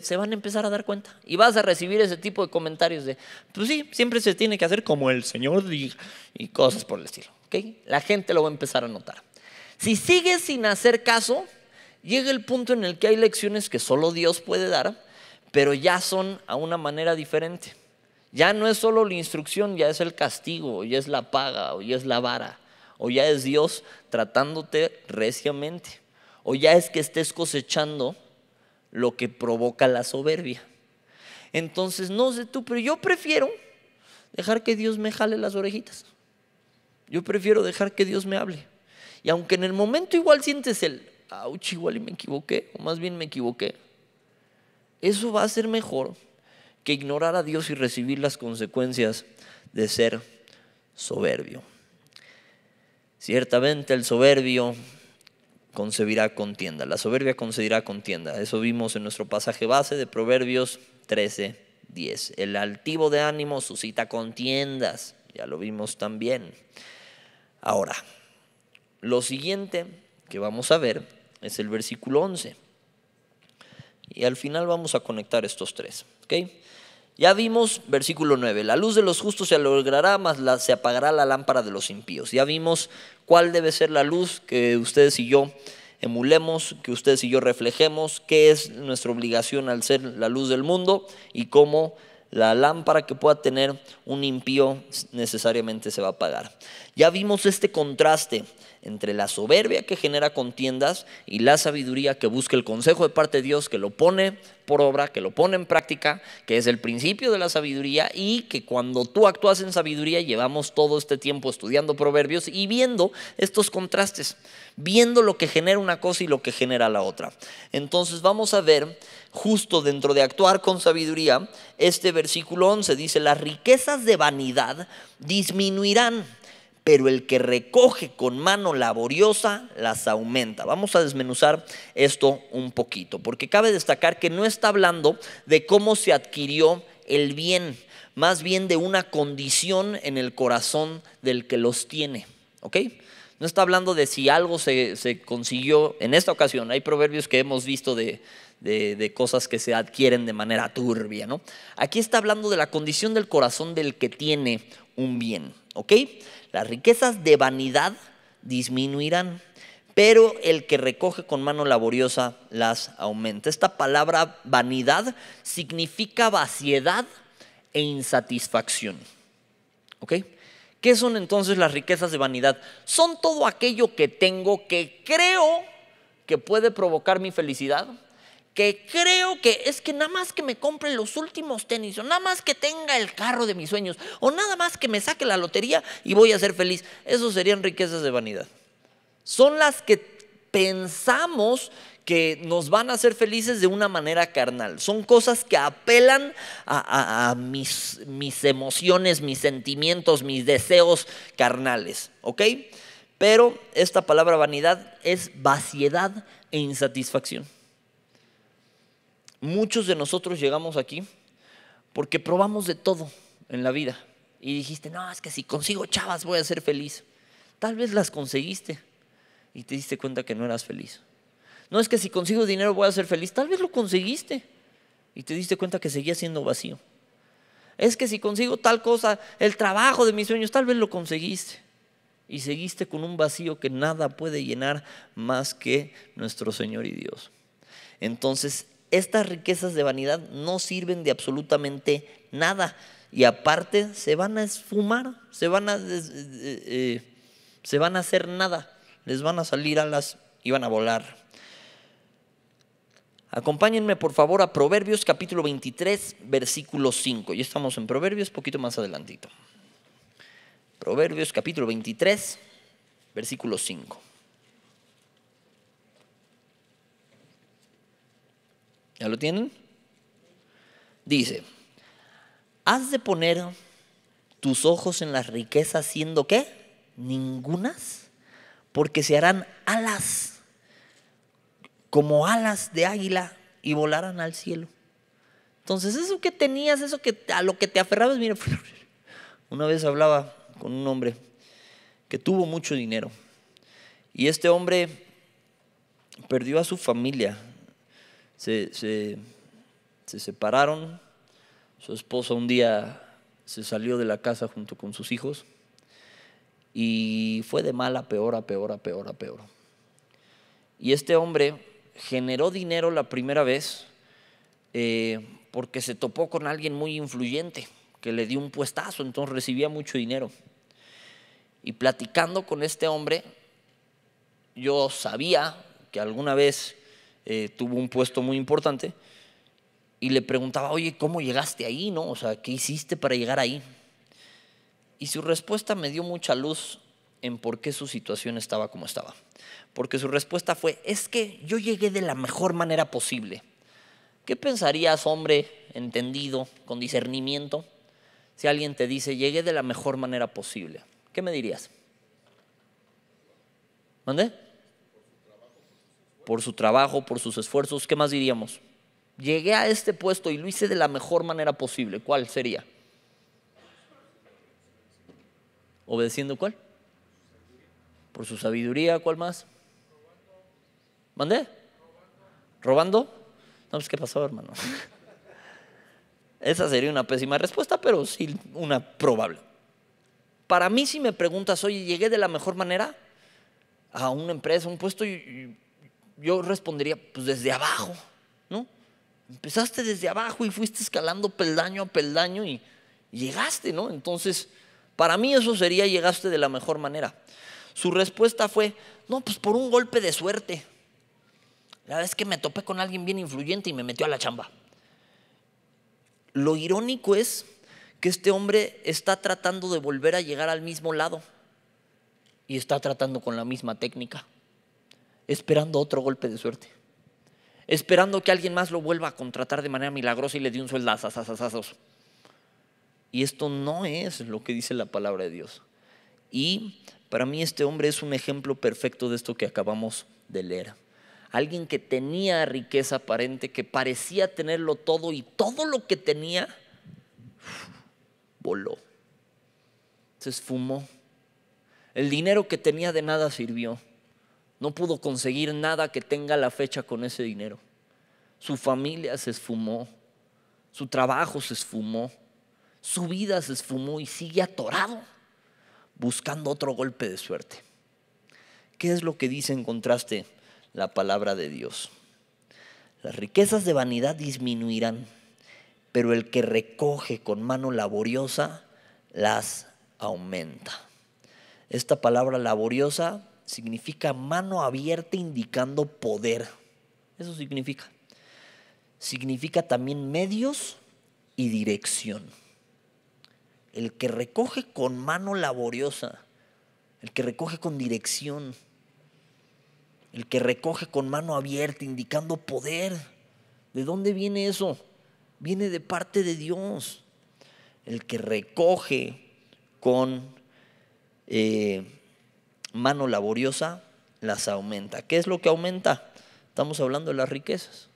se van a empezar a dar cuenta. Y vas a recibir ese tipo de comentarios de, pues sí, siempre se tiene que hacer como el Señor diga y cosas por el estilo. La gente lo va a empezar a notar. Si sigues sin hacer caso, llega el punto en el que hay lecciones que solo Dios puede dar, pero ya son a una manera diferente. Ya no es solo la instrucción, ya es el castigo, ya es la paga, o ya es la vara, o ya es Dios tratándote reciamente, o ya es que estés cosechando lo que provoca la soberbia. Entonces, no sé tú, pero yo prefiero dejar que Dios me jale las orejitas. Yo prefiero dejar que Dios me hable. Y aunque en el momento igual sientes el, auch, igual y me equivoqué, o más bien me equivoqué, eso va a ser mejor que ignorar a Dios y recibir las consecuencias de ser soberbio. Ciertamente el soberbio concebirá contienda, la soberbia concebirá contienda. Eso vimos en nuestro pasaje base de Proverbios 13, 10. El altivo de ánimo suscita contiendas, ya lo vimos también. Ahora, lo siguiente que vamos a ver es el versículo 11. Y al final vamos a conectar estos tres. ¿ok?, ya vimos, versículo 9, la luz de los justos se logrará, mas se apagará la lámpara de los impíos. Ya vimos cuál debe ser la luz que ustedes y yo emulemos, que ustedes y yo reflejemos, qué es nuestra obligación al ser la luz del mundo y cómo la lámpara que pueda tener un impío necesariamente se va a apagar. Ya vimos este contraste entre la soberbia que genera contiendas y la sabiduría que busca el consejo de parte de Dios, que lo pone por obra, que lo pone en práctica, que es el principio de la sabiduría y que cuando tú actúas en sabiduría llevamos todo este tiempo estudiando proverbios y viendo estos contrastes, viendo lo que genera una cosa y lo que genera la otra. Entonces vamos a ver justo dentro de actuar con sabiduría, este versículo 11 dice, las riquezas de vanidad disminuirán pero el que recoge con mano laboriosa las aumenta. Vamos a desmenuzar esto un poquito, porque cabe destacar que no está hablando de cómo se adquirió el bien, más bien de una condición en el corazón del que los tiene. No está hablando de si algo se, consiguió en esta ocasión. Hay proverbios que hemos visto de, de, cosas que se adquieren de manera turbia, ¿no? Aquí está hablando de la condición del corazón del que tiene un bien. Las riquezas de vanidad disminuirán, pero el que recoge con mano laboriosa las aumenta. Esta palabra vanidad significa vaciedad e insatisfacción. ¿Qué son entonces las riquezas de vanidad? Son todo aquello que tengo que creo que puede provocar mi felicidad, que creo que es que nada más que me compre los últimos tenis, o nada más que tenga el carro de mis sueños, o nada más que me saque la lotería y voy a ser feliz. Eso serían riquezas de vanidad. Son las que pensamos que nos van a hacer felices de una manera carnal. Son cosas que apelan a, mis, mis emociones, mis sentimientos, mis deseos carnales. ¿Ok? Pero esta palabra vanidad es vaciedad e insatisfacción muchos de nosotros llegamos aquí porque probamos de todo en la vida. Y dijiste, no, es que si consigo chavas voy a ser feliz. Tal vez las conseguiste y te diste cuenta que no eras feliz. No es que si consigo dinero voy a ser feliz. Tal vez lo conseguiste y te diste cuenta que seguía siendo vacío. Es que si consigo tal cosa, el trabajo de mis sueños, tal vez lo conseguiste. Y seguiste con un vacío que nada puede llenar más que nuestro Señor y Dios. Entonces estas riquezas de vanidad no sirven de absolutamente nada. Y aparte se van a esfumar, se van a, eh, eh, eh, se van a hacer nada, les van a salir alas y van a volar. Acompáñenme por favor a Proverbios capítulo 23, versículo 5. Ya estamos en Proverbios, poquito más adelantito. Proverbios capítulo 23, versículo 5. ¿Ya lo tienen? Dice, has de poner tus ojos en las riquezas siendo que Ningunas, porque se harán alas, como alas de águila, y volarán al cielo. Entonces, eso que tenías, eso que a lo que te aferrabas, mira, una vez hablaba con un hombre que tuvo mucho dinero. Y este hombre perdió a su familia se, separaron, su esposa un día se salió de la casa junto con sus hijos y fue de mal a peor, a peor, a peor, a peor. Y este hombre generó dinero la primera vez eh, porque se topó con alguien muy influyente que le dio un puestazo, entonces recibía mucho dinero. Y platicando con este hombre, yo sabía que alguna vez eh, tuvo un puesto muy importante, y le preguntaba, oye, ¿cómo llegaste ahí? No? O sea, ¿qué hiciste para llegar ahí? Y su respuesta me dio mucha luz en por qué su situación estaba como estaba. Porque su respuesta fue, es que yo llegué de la mejor manera posible. ¿Qué pensarías, hombre entendido, con discernimiento, si alguien te dice, llegué de la mejor manera posible? ¿Qué me dirías? ¿Mandé? por su trabajo, por sus esfuerzos, ¿qué más diríamos? Llegué a este puesto y lo hice de la mejor manera posible. ¿Cuál sería? ¿Obedeciendo cuál? Por su sabiduría, ¿cuál más? ¿Mandé? ¿Robando? No, pues qué pasó, hermano. Esa sería una pésima respuesta, pero sí una probable. Para mí, si me preguntas, oye, llegué de la mejor manera a una empresa, un puesto, y yo respondería, pues desde abajo, ¿no? Empezaste desde abajo y fuiste escalando peldaño a peldaño y llegaste, ¿no? Entonces, para mí eso sería llegaste de la mejor manera. Su respuesta fue, no, pues por un golpe de suerte. La vez que me topé con alguien bien influyente y me metió a la chamba. Lo irónico es que este hombre está tratando de volver a llegar al mismo lado y está tratando con la misma técnica esperando otro golpe de suerte, esperando que alguien más lo vuelva a contratar de manera milagrosa y le dé un sueldazo. Y esto no es lo que dice la palabra de Dios. Y para mí este hombre es un ejemplo perfecto de esto que acabamos de leer. Alguien que tenía riqueza aparente, que parecía tenerlo todo y todo lo que tenía voló. Se esfumó. El dinero que tenía de nada sirvió no pudo conseguir nada que tenga la fecha con ese dinero. Su familia se esfumó, su trabajo se esfumó, su vida se esfumó y sigue atorado buscando otro golpe de suerte. ¿Qué es lo que dice en contraste la palabra de Dios? Las riquezas de vanidad disminuirán, pero el que recoge con mano laboriosa las aumenta. Esta palabra laboriosa significa mano abierta indicando poder. Eso significa. Significa también medios y dirección. El que recoge con mano laboriosa, el que recoge con dirección, el que recoge con mano abierta indicando poder. ¿De dónde viene eso? Viene de parte de Dios. El que recoge con... Eh, mano laboriosa las aumenta. ¿Qué es lo que aumenta? Estamos hablando de las riquezas.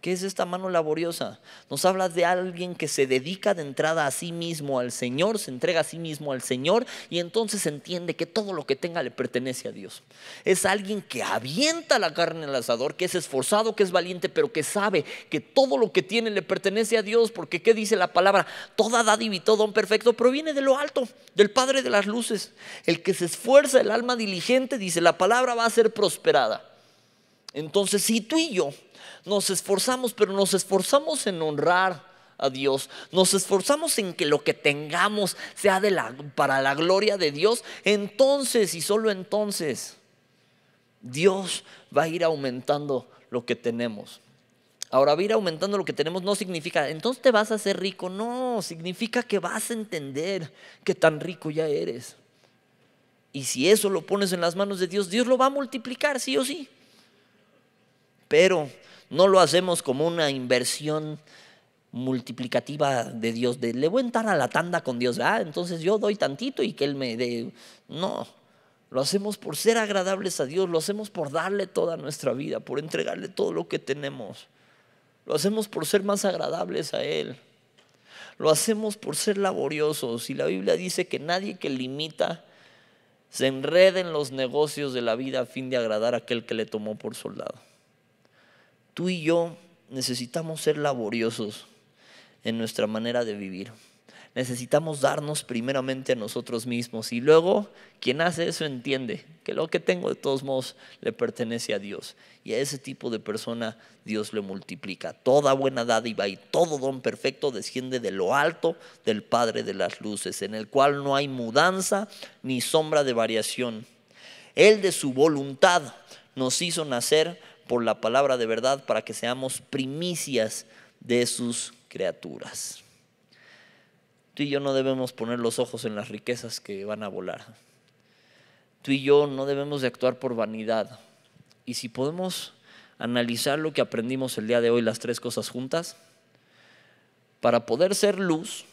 ¿Qué es esta mano laboriosa? Nos habla de alguien que se dedica de entrada a sí mismo al Señor, se entrega a sí mismo al Señor y entonces entiende que todo lo que tenga le pertenece a Dios. Es alguien que avienta la carne al el asador, que es esforzado, que es valiente, pero que sabe que todo lo que tiene le pertenece a Dios, porque ¿qué dice la palabra? Toda dádiva y todo don perfecto proviene de lo alto, del Padre de las luces. El que se esfuerza, el alma diligente, dice la palabra, va a ser prosperada. Entonces, si tú y yo nos esforzamos, pero nos esforzamos en honrar a Dios, nos esforzamos en que lo que tengamos sea de la, para la gloria de Dios, entonces y solo entonces Dios va a ir aumentando lo que tenemos. Ahora, va a ir aumentando lo que tenemos no significa, entonces te vas a hacer rico, no, significa que vas a entender que tan rico ya eres. Y si eso lo pones en las manos de Dios, Dios lo va a multiplicar, sí o sí pero no lo hacemos como una inversión multiplicativa de Dios, de le voy a entrar a la tanda con Dios, ah, entonces yo doy tantito y que Él me dé. No, lo hacemos por ser agradables a Dios, lo hacemos por darle toda nuestra vida, por entregarle todo lo que tenemos. Lo hacemos por ser más agradables a Él. Lo hacemos por ser laboriosos. Y la Biblia dice que nadie que limita se enrede en los negocios de la vida a fin de agradar a aquel que le tomó por soldado tú y yo necesitamos ser laboriosos en nuestra manera de vivir. Necesitamos darnos primeramente a nosotros mismos y luego quien hace eso entiende que lo que tengo de todos modos le pertenece a Dios. Y a ese tipo de persona Dios le multiplica. Toda buena dádiva y todo don perfecto desciende de lo alto del Padre de las Luces, en el cual no hay mudanza ni sombra de variación. Él de su voluntad nos hizo nacer por la palabra de verdad para que seamos primicias de sus criaturas. Tú y yo no debemos poner los ojos en las riquezas que van a volar. Tú y yo no debemos de actuar por vanidad. Y si podemos analizar lo que aprendimos el día de hoy, las tres cosas juntas, para poder ser luz,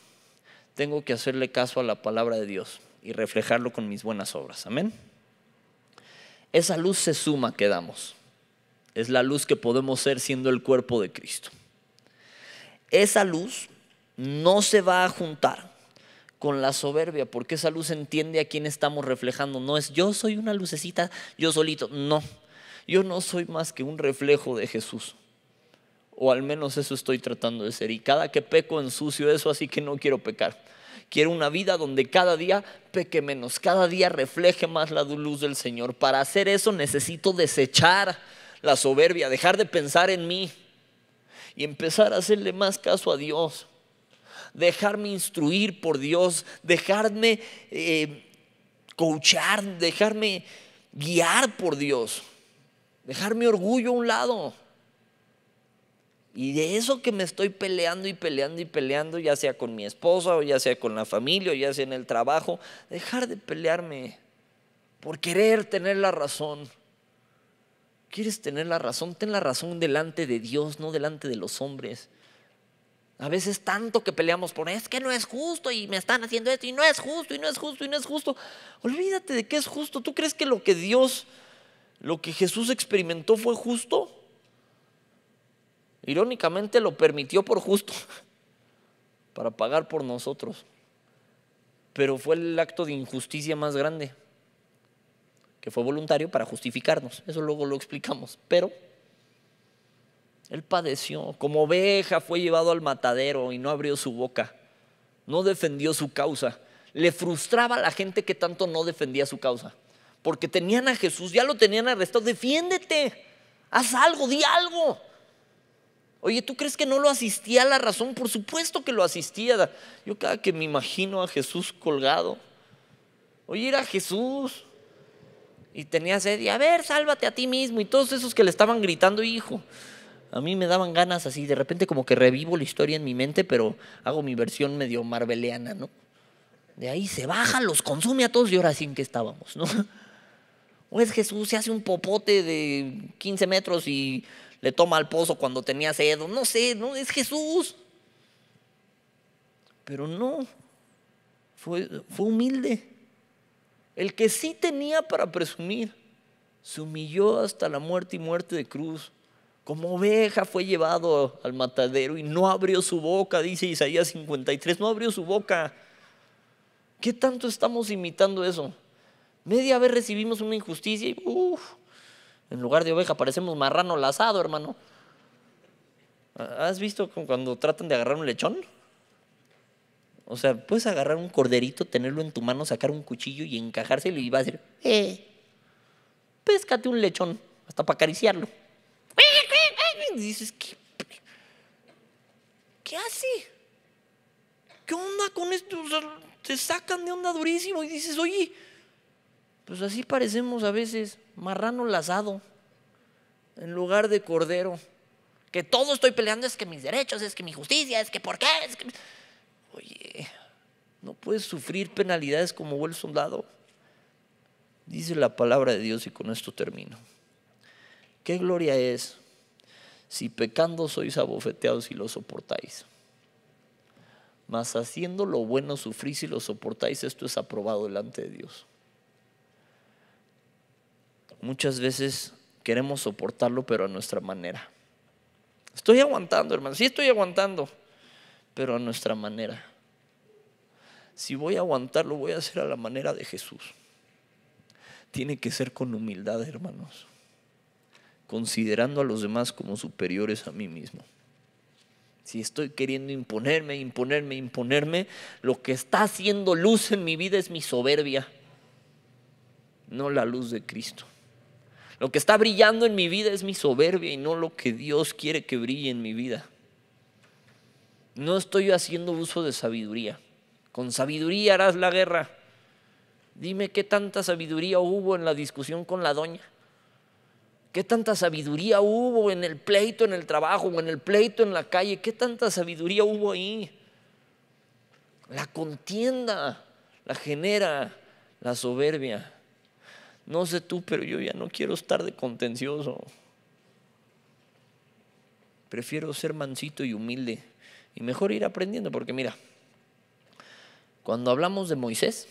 tengo que hacerle caso a la palabra de Dios y reflejarlo con mis buenas obras. Amén. Esa luz se suma que damos es la luz que podemos ser siendo el cuerpo de Cristo. Esa luz no se va a juntar con la soberbia, porque esa luz entiende a quién estamos reflejando. No es yo soy una lucecita, yo solito. No, yo no soy más que un reflejo de Jesús. O al menos eso estoy tratando de ser. Y cada que peco ensucio eso, así que no quiero pecar. Quiero una vida donde cada día peque menos, cada día refleje más la luz del Señor. Para hacer eso necesito desechar la soberbia, dejar de pensar en mí y empezar a hacerle más caso a Dios. Dejarme instruir por Dios, dejarme eh, coachar, dejarme guiar por Dios, dejarme orgullo a un lado. Y de eso que me estoy peleando y peleando y peleando, ya sea con mi esposa o ya sea con la familia o ya sea en el trabajo, dejar de pelearme por querer tener la razón. ¿Quieres tener la razón? Ten la razón delante de Dios, no delante de los hombres. A veces tanto que peleamos por es que no es justo y me están haciendo esto y no es justo y no es justo y no es justo. Olvídate de que es justo. ¿Tú crees que lo que Dios, lo que Jesús experimentó fue justo? Irónicamente lo permitió por justo para pagar por nosotros. Pero fue el acto de injusticia más grande que fue voluntario para justificarnos. Eso luego lo explicamos. Pero él padeció, como oveja fue llevado al matadero y no abrió su boca, no defendió su causa. Le frustraba a la gente que tanto no defendía su causa, porque tenían a Jesús, ya lo tenían arrestado, defiéndete, haz algo, di algo. Oye, ¿tú crees que no lo asistía a la razón? Por supuesto que lo asistía. Yo cada que me imagino a Jesús colgado, oye, era Jesús y tenía sed y a ver, sálvate a ti mismo y todos esos que le estaban gritando, hijo. A mí me daban ganas así, de repente como que revivo la historia en mi mente, pero hago mi versión medio marbeleana, ¿no? De ahí se baja, los consume a todos y ahora sí en que estábamos, ¿no? O es Jesús, se hace un popote de 15 metros y le toma al pozo cuando tenía sed, no sé, no, es Jesús. Pero no, fue, fue humilde el que sí tenía para presumir, se humilló hasta la muerte y muerte de cruz. Como oveja fue llevado al matadero y no abrió su boca, dice Isaías 53, no abrió su boca. ¿Qué tanto estamos imitando eso? Media vez recibimos una injusticia y uff, en lugar de oveja parecemos marrano lazado, hermano. ¿Has visto cuando tratan de agarrar un lechón? O sea, puedes agarrar un corderito, tenerlo en tu mano, sacar un cuchillo y encajárselo y va a decir, eh, péscate un lechón, hasta para acariciarlo. Y dices, ¿qué, ¿qué hace? ¿Qué onda con esto? O te sacan de onda durísimo y dices, oye, pues así parecemos a veces, marrano lazado, en lugar de cordero. Que todo estoy peleando es que mis derechos, es que mi justicia, es que por qué, es que... Oye, no puedes sufrir penalidades como buen soldado. Dice la palabra de Dios y con esto termino. ¿Qué gloria es si pecando sois abofeteados y lo soportáis? Mas haciendo lo bueno sufrís y lo soportáis, esto es aprobado delante de Dios. Muchas veces queremos soportarlo, pero a nuestra manera. Estoy aguantando, hermano. si estoy aguantando pero a nuestra manera. Si voy a aguantarlo lo voy a hacer a la manera de Jesús. Tiene que ser con humildad, hermanos, considerando a los demás como superiores a mí mismo. Si estoy queriendo imponerme, imponerme, imponerme, lo que está haciendo luz en mi vida es mi soberbia, no la luz de Cristo. Lo que está brillando en mi vida es mi soberbia y no lo que Dios quiere que brille en mi vida. No estoy haciendo uso de sabiduría. Con sabiduría harás la guerra. Dime qué tanta sabiduría hubo en la discusión con la doña. ¿Qué tanta sabiduría hubo en el pleito en el trabajo o en el pleito en la calle? ¿Qué tanta sabiduría hubo ahí? La contienda la genera la soberbia. No sé tú, pero yo ya no quiero estar de contencioso. Prefiero ser mansito y humilde. Y mejor ir aprendiendo, porque mira, cuando hablamos de Moisés,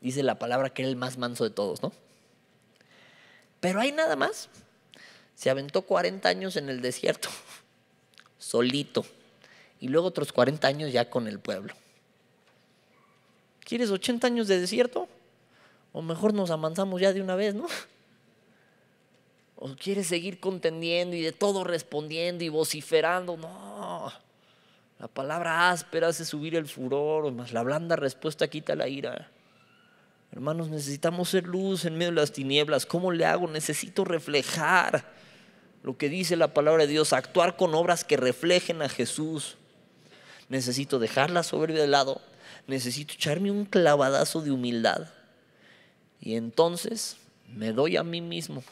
dice la palabra que era el más manso de todos, ¿no? Pero hay nada más. Se aventó 40 años en el desierto, solito, y luego otros 40 años ya con el pueblo. ¿Quieres 80 años de desierto? O mejor nos amansamos ya de una vez, ¿no? ¿O quieres seguir contendiendo y de todo respondiendo y vociferando? No. La palabra áspera hace subir el furor, más la blanda respuesta quita la ira. Hermanos, necesitamos ser luz en medio de las tinieblas. ¿Cómo le hago? Necesito reflejar lo que dice la palabra de Dios, actuar con obras que reflejen a Jesús. Necesito dejar la soberbia de lado, necesito echarme un clavadazo de humildad. Y entonces me doy a mí mismo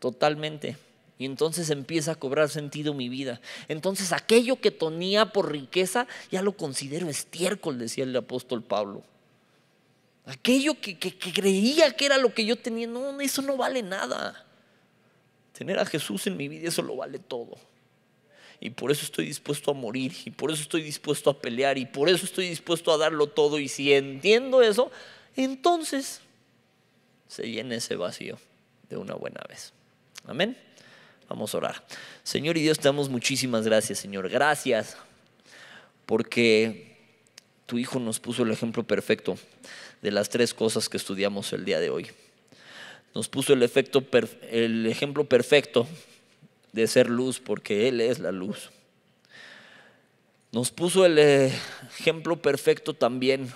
totalmente. Y entonces empieza a cobrar sentido mi vida. Entonces aquello que tenía por riqueza ya lo considero estiércol, decía el apóstol Pablo. Aquello que, que creía que era lo que yo tenía, no, eso no vale nada. Tener a Jesús en mi vida, eso lo vale todo y por eso estoy dispuesto a morir, y por eso estoy dispuesto a pelear, y por eso estoy dispuesto a darlo todo. Y si entiendo eso, entonces se llena ese vacío de una buena vez. Amén. Vamos a orar. Señor y Dios, te damos muchísimas gracias, Señor. Gracias porque tu Hijo nos puso el ejemplo perfecto de las tres cosas que estudiamos el día de hoy. Nos puso el, efecto, el ejemplo perfecto de ser luz, porque Él es la luz. Nos puso el ejemplo perfecto también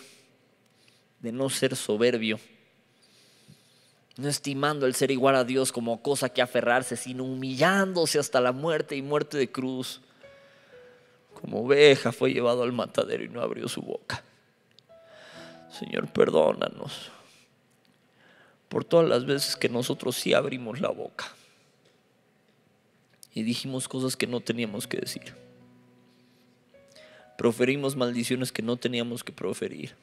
de no ser soberbio no estimando el ser igual a Dios como cosa que aferrarse, sino humillándose hasta la muerte y muerte de cruz. Como oveja fue llevado al matadero y no abrió su boca. Señor, perdónanos por todas las veces que nosotros sí abrimos la boca y dijimos cosas que no teníamos que decir. Proferimos maldiciones que no teníamos que proferir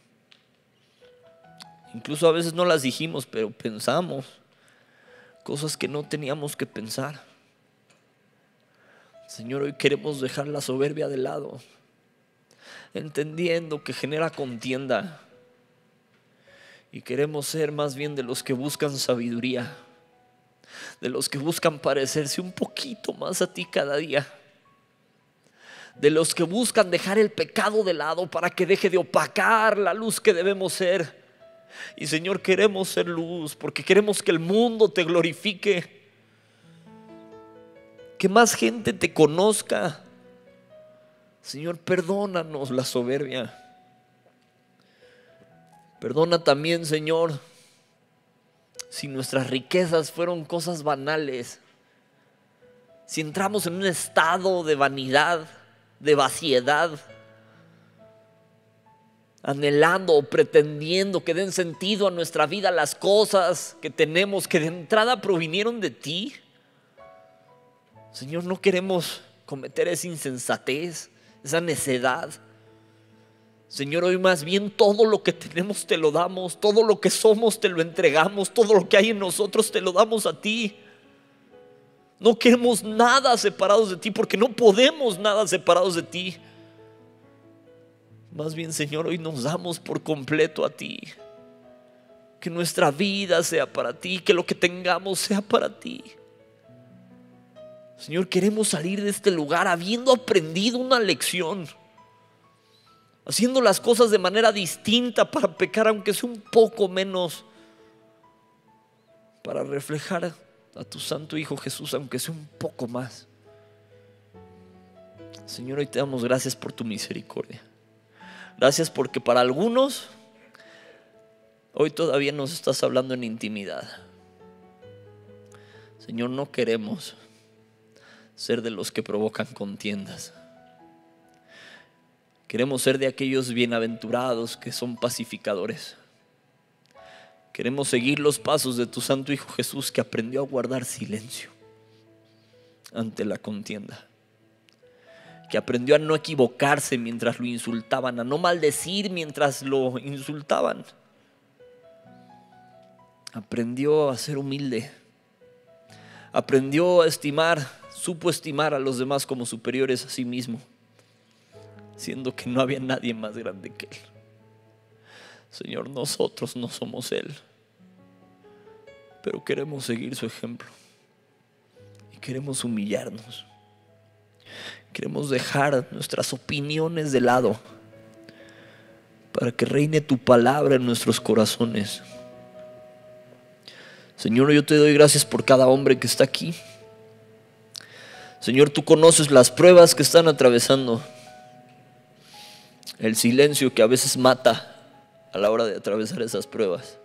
Incluso a veces no las dijimos, pero pensamos cosas que no teníamos que pensar. Señor, hoy queremos dejar la soberbia de lado, entendiendo que genera contienda. Y queremos ser más bien de los que buscan sabiduría, de los que buscan parecerse un poquito más a ti cada día, de los que buscan dejar el pecado de lado para que deje de opacar la luz que debemos ser y Señor, queremos ser luz porque queremos que el mundo te glorifique. Que más gente te conozca. Señor, perdónanos la soberbia. Perdona también, Señor, si nuestras riquezas fueron cosas banales. Si entramos en un estado de vanidad, de vaciedad anhelando o pretendiendo que den sentido a nuestra vida las cosas que tenemos que de entrada provinieron de ti. Señor, no queremos cometer esa insensatez, esa necedad. Señor, hoy más bien todo lo que tenemos te lo damos, todo lo que somos te lo entregamos, todo lo que hay en nosotros te lo damos a ti. No queremos nada separados de ti porque no podemos nada separados de ti. Más bien, Señor, hoy nos damos por completo a ti. Que nuestra vida sea para ti, que lo que tengamos sea para ti. Señor, queremos salir de este lugar habiendo aprendido una lección, haciendo las cosas de manera distinta para pecar, aunque sea un poco menos, para reflejar a tu Santo Hijo Jesús, aunque sea un poco más. Señor, hoy te damos gracias por tu misericordia. Gracias porque para algunos hoy todavía nos estás hablando en intimidad. Señor, no queremos ser de los que provocan contiendas. Queremos ser de aquellos bienaventurados que son pacificadores. Queremos seguir los pasos de tu Santo Hijo Jesús que aprendió a guardar silencio ante la contienda que aprendió a no equivocarse mientras lo insultaban, a no maldecir mientras lo insultaban. Aprendió a ser humilde. Aprendió a estimar, supo estimar a los demás como superiores a sí mismo, siendo que no había nadie más grande que él. Señor, nosotros no somos Él, pero queremos seguir su ejemplo y queremos humillarnos. Queremos dejar nuestras opiniones de lado para que reine tu palabra en nuestros corazones. Señor, yo te doy gracias por cada hombre que está aquí. Señor, tú conoces las pruebas que están atravesando, el silencio que a veces mata a la hora de atravesar esas pruebas.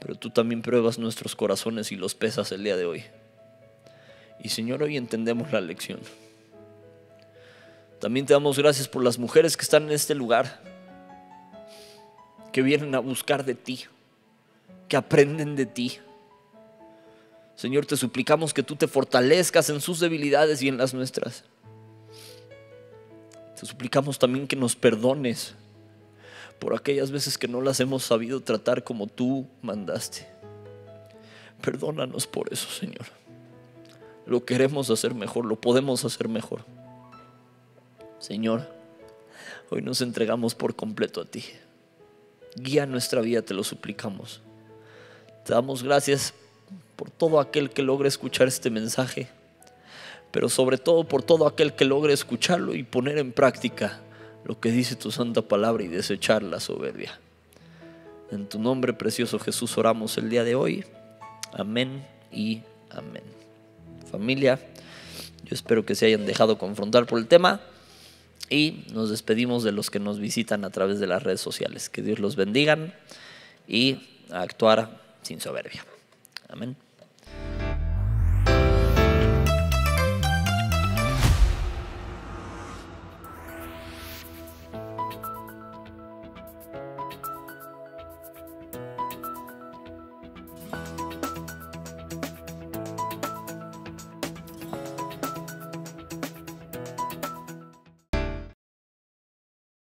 Pero tú también pruebas nuestros corazones y los pesas el día de hoy. Y Señor, hoy entendemos la lección. También te damos gracias por las mujeres que están en este lugar, que vienen a buscar de ti, que aprenden de ti. Señor, te suplicamos que tú te fortalezcas en sus debilidades y en las nuestras. Te suplicamos también que nos perdones por aquellas veces que no las hemos sabido tratar como tú mandaste. Perdónanos por eso, Señor lo queremos hacer mejor, lo podemos hacer mejor. Señor, hoy nos entregamos por completo a ti. Guía nuestra vida, te lo suplicamos. Te damos gracias por todo aquel que logre escuchar este mensaje, pero sobre todo por todo aquel que logre escucharlo y poner en práctica lo que dice tu santa palabra y desechar la soberbia. En tu nombre precioso Jesús oramos el día de hoy. Amén y amén familia. Yo espero que se hayan dejado confrontar por el tema y nos despedimos de los que nos visitan a través de las redes sociales. Que Dios los bendiga y actuar sin soberbia. Amén.